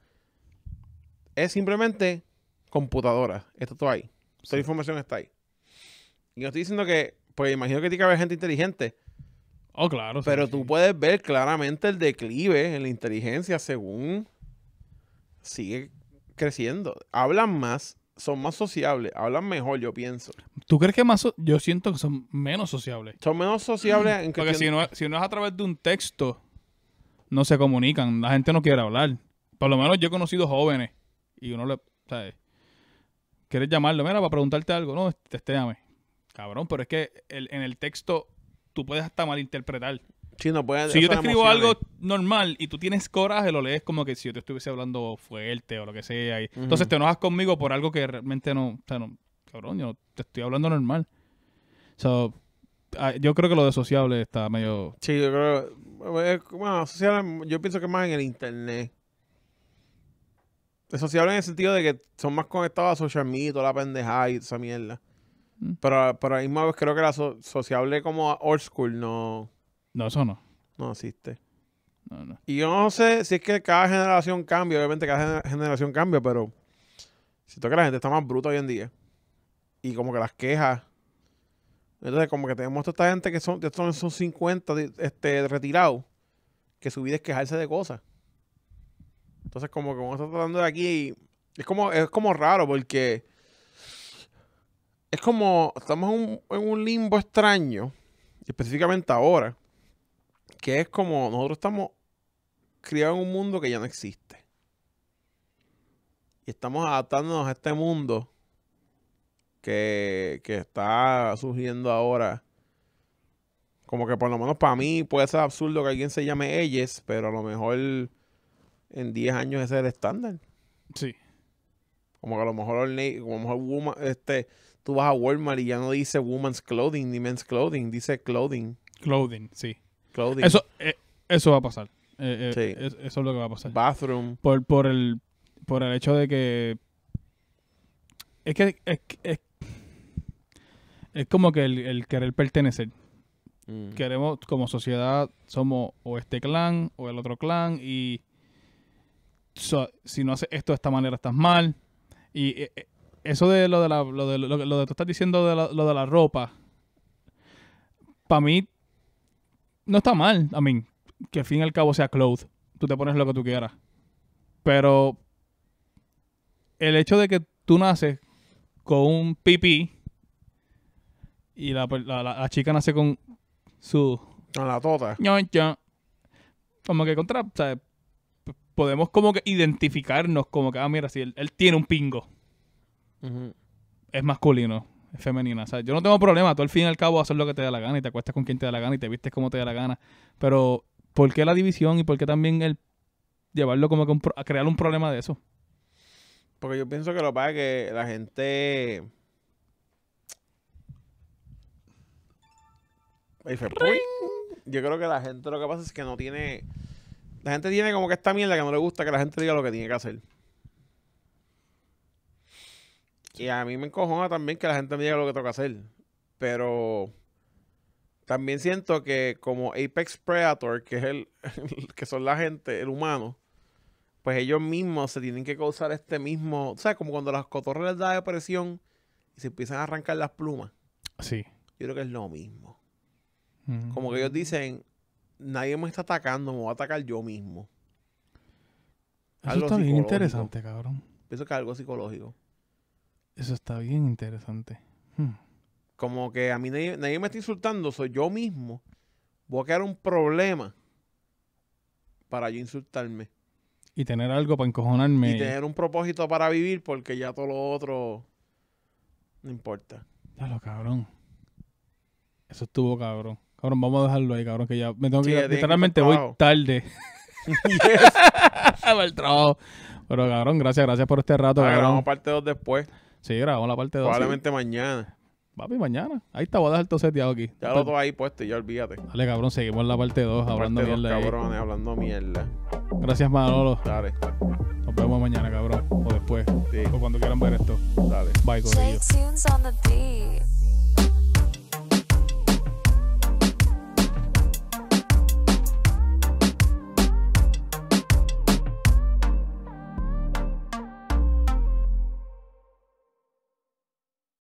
es simplemente computadora. Esto está ahí. Toda información está ahí. Y yo estoy diciendo que, pues imagino que tiene que haber gente inteligente. Oh, claro. Pero tú puedes ver claramente el declive en la inteligencia según sigue creciendo. Hablan más, son más sociables, hablan mejor, yo pienso. ¿Tú crees que más? yo siento que son menos sociables. Son menos sociables. en *clears throat* porque si no, si no es a través de un texto, no se comunican, la gente no quiere hablar. Por lo menos yo he conocido jóvenes y uno le, ¿sabes? Quieres llamarlo, mira, para preguntarte algo, no, testéame. Cabrón, pero es que en el texto tú puedes hasta malinterpretar. Sí, no puedes, si yo te escribo algo normal y tú tienes coraje, lo lees como que si yo te estuviese hablando fuerte o lo que sea. Entonces te enojas conmigo por algo que realmente no, o sea, no, cabrón, yo te estoy hablando normal. So, Ah, yo creo que lo de sociable está medio. Sí, yo creo. Eh, eh, bueno, sociable, yo pienso que más en el internet. De sociable en el sentido de que son más conectados a social media, toda la pendejada y esa mierda. Mm. Pero, ahí mismo creo que la sociable como old school no. No, eso no. No existe. Y yo no sé si es que cada generación cambia, obviamente cada generación cambia, pero siento que la gente está más bruta hoy en día. Y como que las quejas entonces, como que tenemos toda esta gente que son, son, 50 este, retirados, que su vida es quejarse de cosas. Entonces, como que vamos a tratando de aquí. Es como, es como raro porque es como estamos en un limbo extraño, específicamente ahora, que es como nosotros estamos criados en un mundo que ya no existe. Y estamos adaptándonos a este mundo que, está surgiendo ahora. Como que por lo menos para mí puede ser absurdo que alguien se llame ellas, pero a lo mejor en 10 años ese es el estándar. Sí. Como que a lo mejor, este, tú vas a Walmart y ya no dice woman's clothing ni men's clothing, dice clothing. Clothing, sí. Clothing. Eso, eh, eso va a pasar. Eh, eh, eso es lo que va a pasar. Bathroom. Por, por, el, por el hecho de que... Es que, es, es, es como que el, querer pertenecer. Mm. Queremos, como sociedad, somos o este clan o el otro clan y si no haces esto de esta manera estás mal. Y eh, eh, eso de lo de lo de tú estás diciendo de lo de la ropa, para mí no está mal, a mí, que al fin y al cabo sea cloth. Tú te pones lo que tú quieras. Pero el hecho de que tú naces con un pipí y la, la, chica nace con su. Con la tota. Como que contra. podemos como que identificarnos como que, ah, mira, si él, tiene un pingo. Es masculino, es femenina. yo no tengo problema. Tú al fin y al cabo haces lo que te da la gana y te acuestas con quien te da la gana y te vistes como te da la gana. Pero, ¿por qué la división y por qué también el llevarlo como que a crear un problema de eso? Porque yo pienso que lo que pasa es que la gente Yo creo que la gente lo que pasa es que no tiene. La gente tiene como que esta mierda que no le gusta que la gente diga lo que tiene que hacer. Y a mí me encojona también que la gente me diga lo que toca hacer. Pero también siento que como Apex Predator, que es el, *laughs* que son la gente, el humano, pues ellos mismos se tienen que causar este mismo, o sea, como cuando las cotorras les da depresión y se empiezan a arrancar las plumas. Sí. Yo creo que es lo mismo. Como que ellos dicen, nadie me está atacando, me voy a atacar yo mismo. Eso está bien interesante, cabrón. Pienso que es algo psicológico. Eso está bien interesante. Hmm. Como que a mí nadie, nadie, me está insultando, soy yo mismo. Voy a crear un problema para yo insultarme. Y tener algo para encojonarme. Y tener un propósito para vivir porque ya todo lo otro no importa. Ya lo cabrón. Eso estuvo cabrón. Cabrón, vamos a dejarlo ahí, cabrón, que ya me tengo que ir. Literalmente voy tarde. *laughs* *laughs* Para el trabajo. Pero, cabrón, gracias, gracias por este rato, cabrón. Grabamos parte 2 después. Sí, grabamos la parte 2. Probablemente mañana. Papi, mañana. Ahí está, voy a dejar todo seteado aquí. Ya lo tengo ahí puesto, ya olvídate. Dale, cabrón, seguimos en la parte 2 hablando mierda. Dos, cabrones, hablando mierda. Gracias, Manolo. Dale. Nos vemos mañana, cabrón. O después. Sí. O cuando quieran ver esto. Dale. Bye, corillo.